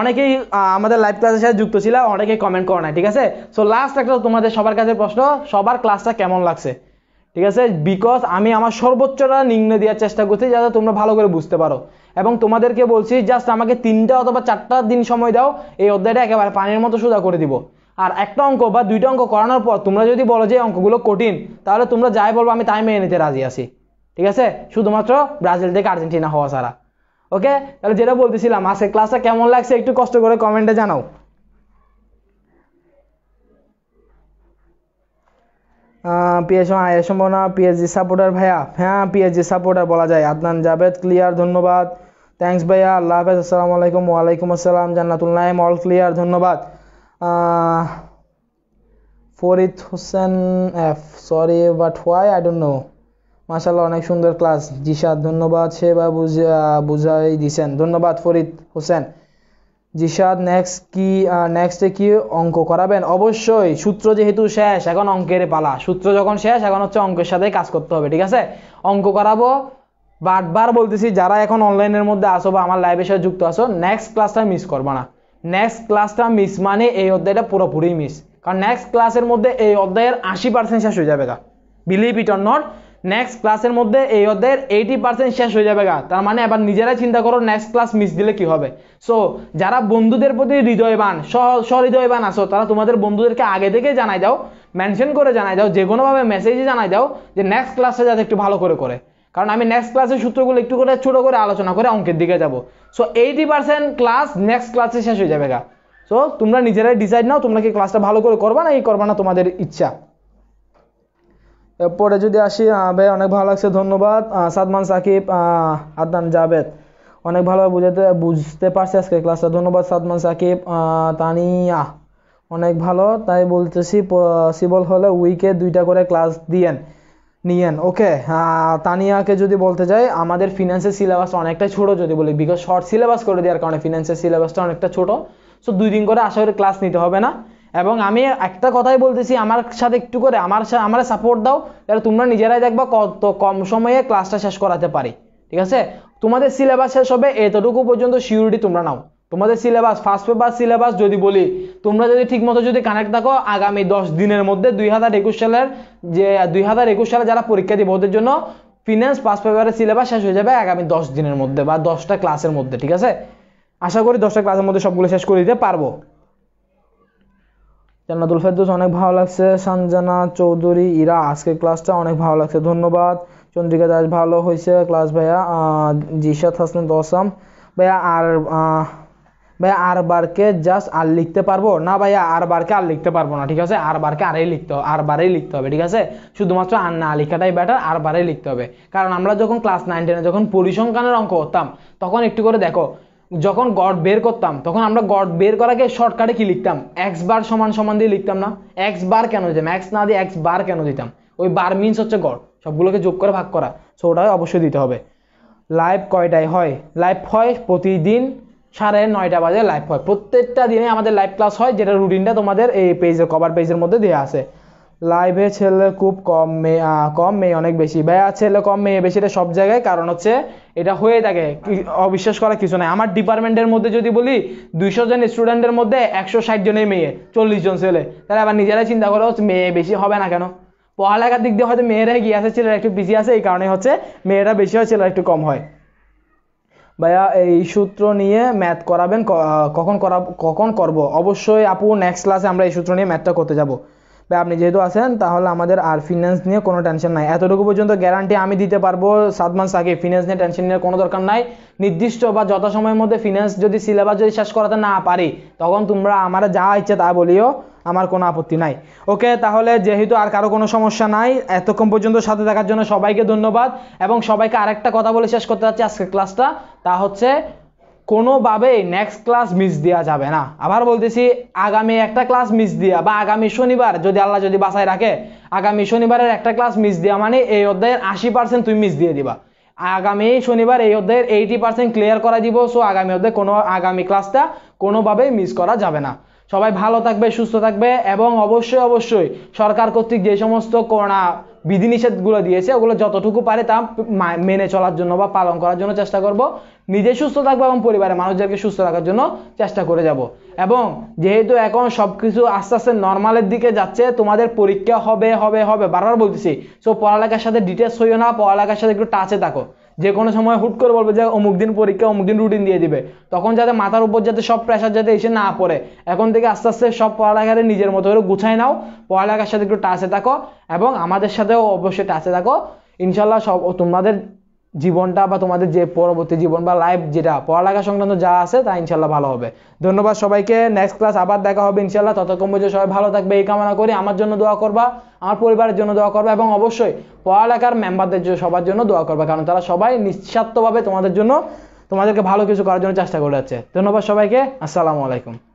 অনেকেই আমাদের লাইভ ক্লাসের সাথে যুক্ত ছিল অনেকেই কমেন্ট করে না ঠিক আছে সো লাস্ট একটা তোমাদের সবার কাছে প্রশ্ন সবার ক্লাসটা কেমন লাগছে ঠিক আছে বিকজ আমি আমার সর্বোচ্চটা নিম্নে দেওয়ার চেষ্টা করছি যাতে তোমরা ভালো করে বুঝতে পারো এবং তোমাদেরকে বলছি জাস্ট আমাকে তিনটা অথবা চারটা দিন সময় দাও এই অধ্যায়টা একেবারে পানির মতো সোজা করে দিব আর একটা অঙ্ক বা দুইটা অঙ্ক করানোর পর তোমরা যদি বলো যে অঙ্কগুলো কঠিন তাহলে তোমরা যাই বলবো আমি তাই মেনে নিতে রাজি আছি ঠিক আছে শুধুমাত্র ব্রাজিল থেকে আর্জেন্টিনা হওয়া ছাড়া ওকে তাহলে যেটা বলতেছিলাম আজকে ক্লাসটা কেমন লাগছে একটু কষ্ট করে কমেন্টে জানাও পিএস সম্ভব না পিএসজি সাপোর্টার ভাইয়া হ্যাঁ পিএসজি সাপোর্টার বলা যায় আদনান জাভেদ ক্লিয়ার ধন্যবাদ থ্যাংকস ভাইয়া আল্লাহ হাফেজ আসসালামু আলাইকুম ওয়ালাইকুম আসসালাম জান্নাতুল নাইম অল ক্লিয়ার ধন্যবাদ Farid Hossain F sorry but why I don't know মাশাল্লাহ অনেক সুন্দর ক্লাস জিশাদ ধন্যবাদ সে বুঝা বুঝাই দিছেন ধন্যবাদ ফরিদ হোসেন জিসাদ নেক্সট কি নেক্সটে কি অঙ্ক করাবেন অবশ্যই সূত্র যেহেতু শেষ এখন অঙ্কের পালা সূত্র যখন শেষ এখন হচ্ছে অঙ্কের সাথে কাজ করতে হবে ঠিক আছে অঙ্ক করাবো বারবার বলতেছি যারা এখন অনলাইনের মধ্যে আসো বা আমার লাইভের সাথে যুক্ত আসো নেক্সট ক্লাসটা মিস করবো না নেক্সট ক্লাসটা মিস মানে এই অধ্যায়টা পুরোপুরি মিস কারণ নেক্সট ক্লাসের মধ্যে এই অধ্যায়ের আশি পার্সেন্ট শেষ হয়ে যাবে believe it or not next ক্লাসের মধ্যে এই অধ্যায়ের এইটি পার্সেন্ট শেষ হয়ে যাবে গা তার মানে এবার নিজেরাই চিন্তা করো নেক্সট ক্লাস মিস দিলে কি হবে সো যারা বন্ধুদের প্রতি হৃদয়বান সহৃদয়বান আসো তারা তোমাদের বন্ধুদেরকে আগে থেকে জানাই দাও মেনশন করে জানাই দাও যে কোনোভাবে মেসেজে জানাই দাও যে নেক্সট ক্লাসটা যাতে একটু ভালো করে করে কারণ আমি নেক্সট ক্লাসের সূত্রগুলো একটু করে ছোটো করে আলোচনা করে অঙ্কের দিকে যাব so eighty percent class next ক্লাসে শেষ হয়ে যাবে গা সো তোমরা নিজেরাই ডিসাইড নাও তোমরা কি ক্লাসটা ভালো করে করবা না এই করবা না তোমাদের ইচ্ছা পরে যদি আসি ভাই অনেক ভালো লাগছে ধন্যবাদ সাদমান সাকিব আদনান জাবেদ অনেক ভালোভাবে বুঝাতে বুঝতে পারছি আজকে ক্লাসটা ধন্যবাদ সাদমান সাকিব তানিয়া অনেক ভালো তাই বলতেছি পসিবল হলে উইকে দুইটা করে ক্লাস দিয়েন নিয়েন ওকে তানিয়াকে যদি বলতে যাই আমাদের ফিনান্সের সিলেবাস অনেকটা ছোটো যদি বলি বিকজ শর্ট সিলেবাস করে দেওয়ার কারণে ফিনান্সের সিলেবাসটা অনেকটা ছোটো সো দুই দিন করে আশা করি ক্লাস নিতে হবে না এবং আমি একটা কথাই বলতেছি আমার সাথে একটু করে আমার আমার সাপোর্ট দাও তাহলে তোমরা নিজেরাই দেখবা কত কম সময়ে ক্লাসটা শেষ করাতে পারি ঠিক আছে তোমাদের সিলেবাস শেষ হবে এতটুকু পর্যন্ত সিউরিটি তোমরা নাও তোমাদের সিলেবাস ফার্স্ট পেপার সিলেবাস যদি বলি তোমরা যদি ঠিক মতো যদি কানেক্ট থাকো আগামী দশ দিনের মধ্যে দুই হাজার একুশ সালের যে দুই হাজার একুশ সালে যারা পরীক্ষা দিব ওদের জন্য ফিনান্স ফার্স্ট পেপারের সিলেবাস শেষ হয়ে যাবে আগামী দশ দিনের মধ্যে বা দশটা ক্লাসের মধ্যে ঠিক আছে আশা করি দশটা ক্লাসের মধ্যে সবগুলো শেষ করে দিতে পারবো জান্নাতুল ফেরদৌস অনেক ভালো লাগছে সানজানা চৌধুরী ইরা আজকের ক্লাসটা অনেক ভালো লাগছে ধন্যবাদ চন্দ্রিকা দাস ভালো হয়েছে ক্লাস ভাইয়া জিশাদ হাসান দশম ভাইয়া আর ভাইয়া আর বারকে জাস্ট আর লিখতে পারবো না ভাইয়া আর বারকে আর লিখতে পারবো না ঠিক আছে আর বারকে আরেই লিখতে হবে আর বারেই লিখতে হবে ঠিক আছে শুধুমাত্র আর না লেখাটাই ব্যাটার আর বারেই লিখতে হবে কারণ আমরা যখন ক্লাস নাইন টেনে যখন পরিসংখ্যানের অঙ্ক করতাম তখন একটু করে দেখো যখন গড বের করতাম তখন আমরা গড বের করাকে শর্টকাটে কি লিখতাম এক্স বার সমান সমান দিয়ে লিখতাম না এক্স বার কেন দিতাম এক্স না দিয়ে এক্স বার কেন দিতাম ওই বার মিনস হচ্ছে গড সবগুলোকে যোগ করে ভাগ করা সো ওটা অবশ্যই দিতে হবে লাইভ কয়টায় হয় লাইভ হয় প্রতিদিন সাড়ে নয়টা বাজে লাইভ হয় প্রত্যেকটা দিনে আমাদের লাইভ ক্লাস হয় যেটা রুটিনটা তোমাদের এই পেজের কভার পেজের মধ্যে দেওয়া আছে লাইভে ছেলে খুব কম মেয়ে কম মেয়ে অনেক বেশি ভাইয়া ছেলে কম মেয়ে বেশি এটা সব জায়গায় কারণ হচ্ছে এটা হয়ে থাকে অবিশ্বাস করা কিছু নাই আমার ডিপার্টমেন্টের মধ্যে যদি বলি দুইশো জন স্টুডেন্টের মধ্যে একশো ষাট জনের মেয়ে চল্লিশ জন ছেলে তাহলে আবার নিজেরাই চিন্তা করো মেয়ে বেশি হবে না কেন পড়ালেখার দিক দিয়ে হয়তো মেয়েরা গিয়ে আছে ছেলেরা একটু বেশি আছে এই কারণে হচ্ছে মেয়েরা বেশি হয় ছেলেরা একটু কম হয় ভাইয়া এই সূত্র নিয়ে ম্যাথ করাবেন কখন করা কখন করব অবশ্যই আপু নেক্সট ক্লাসে আমরা এই সূত্র নিয়ে ম্যাথটা করতে যাবো বা আপনি যেহেতু আছেন তাহলে আমাদের আর ফিনান্স নিয়ে কোনো টেনশন নাই এতটুকু পর্যন্ত গ্যারান্টি আমি দিতে পারবো সাত মাস আগে ফিনান্স নিয়ে টেনশন নিয়ে কোনো দরকার নাই নির্দিষ্ট বা যথাসময়ের মধ্যে ফিনান্স যদি সিলেবাস যদি শেষ করাতে না পারি তখন তোমরা আমার যা ইচ্ছে তা বলিও আমার কোনো আপত্তি নাই ওকে তাহলে যেহেতু আর কারো কোনো সমস্যা নাই এতক্ষণ পর্যন্ত সাথে থাকার জন্য সবাইকে ধন্যবাদ এবং সবাইকে আরেকটা কথা বলে শেষ করতে চাচ্ছি আজকের ক্লাসটা তা হচ্ছে কোনোভাবেই নেক্সট ক্লাস মিস দেওয়া যাবে না আবার বলতেছি আগামী একটা ক্লাস মিস দেওয়া বা আগামী শনিবার যদি আল্লাহ যদি বাসায় রাখে আগামী শনিবারের একটা ক্লাস মিস দেওয়া মানে এই অধ্যায়ের আশি পার্সেন্ট তুমি মিস দিয়ে দিবা আগামী শনিবার এই অধ্যায়ের এইটি পার্সেন্ট ক্লিয়ার করা দিব সো আগামী অধ্যায় কোনো আগামী ক্লাসটা কোনোভাবেই মিস করা যাবে না সবাই ভালো থাকবে সুস্থ থাকবে এবং অবশ্যই অবশ্যই সরকার কর্তৃক যে সমস্ত করোনা বিধিনিষেধগুলো দিয়েছে ওগুলো যতটুকু পারে তা মেনে চলার জন্য বা পালন করার জন্য চেষ্টা করব নিজে সুস্থ থাকবো এবং পরিবারের মানুষদেরকে সুস্থ রাখার জন্য চেষ্টা করে যাব এবং যেহেতু এখন সব কিছু আস্তে আস্তে নর্মালের দিকে যাচ্ছে তোমাদের পরীক্ষা হবে হবে হবে বারবার বলতেছি সো পড়ালেখার সাথে ডিটেলস হইও না পড়ালেখার সাথে একটু টাচে থাকো যে কোনো সময় হুট করে বলবে যে অমুক দিন পরীক্ষা অমুক দিন রুটিন দিয়ে দিবে তখন যাতে মাথার উপর যাতে সব প্রেশার যাতে এসে না পড়ে এখন থেকে আস্তে আস্তে সব পড়ালেখারে নিজের মতো করে গুছাই নাও পড়ালেখার সাথে একটু টাচে থাকো এবং আমাদের সাথেও অবশ্যই টাচে থাকো ইনশাল্লাহ সব তোমাদের জীবনটা বা তোমাদের যে পরবর্তী জীবন বা লাইফ যেটা পড়ালেখা সংক্রান্ত যা আছে তা ইনশাল্লাহ ভালো হবে ধন্যবাদ সবাইকে নেক্সট ক্লাস আবার দেখা হবে ইনশাল্লাহ ততক্ষণ বুঝে সবাই ভালো থাকবে এই কামনা করি আমার জন্য দোয়া করবা আমার পরিবারের জন্য দোয়া করবা এবং অবশ্যই পড়ালেখার মেম্বারদের সবার জন্য দোয়া করবা কারণ তারা সবাই নিঃস্বার্থভাবে তোমাদের জন্য তোমাদেরকে ভালো কিছু করার জন্য চেষ্টা করে যাচ্ছে ধন্যবাদ সবাইকে আসসালামু আলাইকুম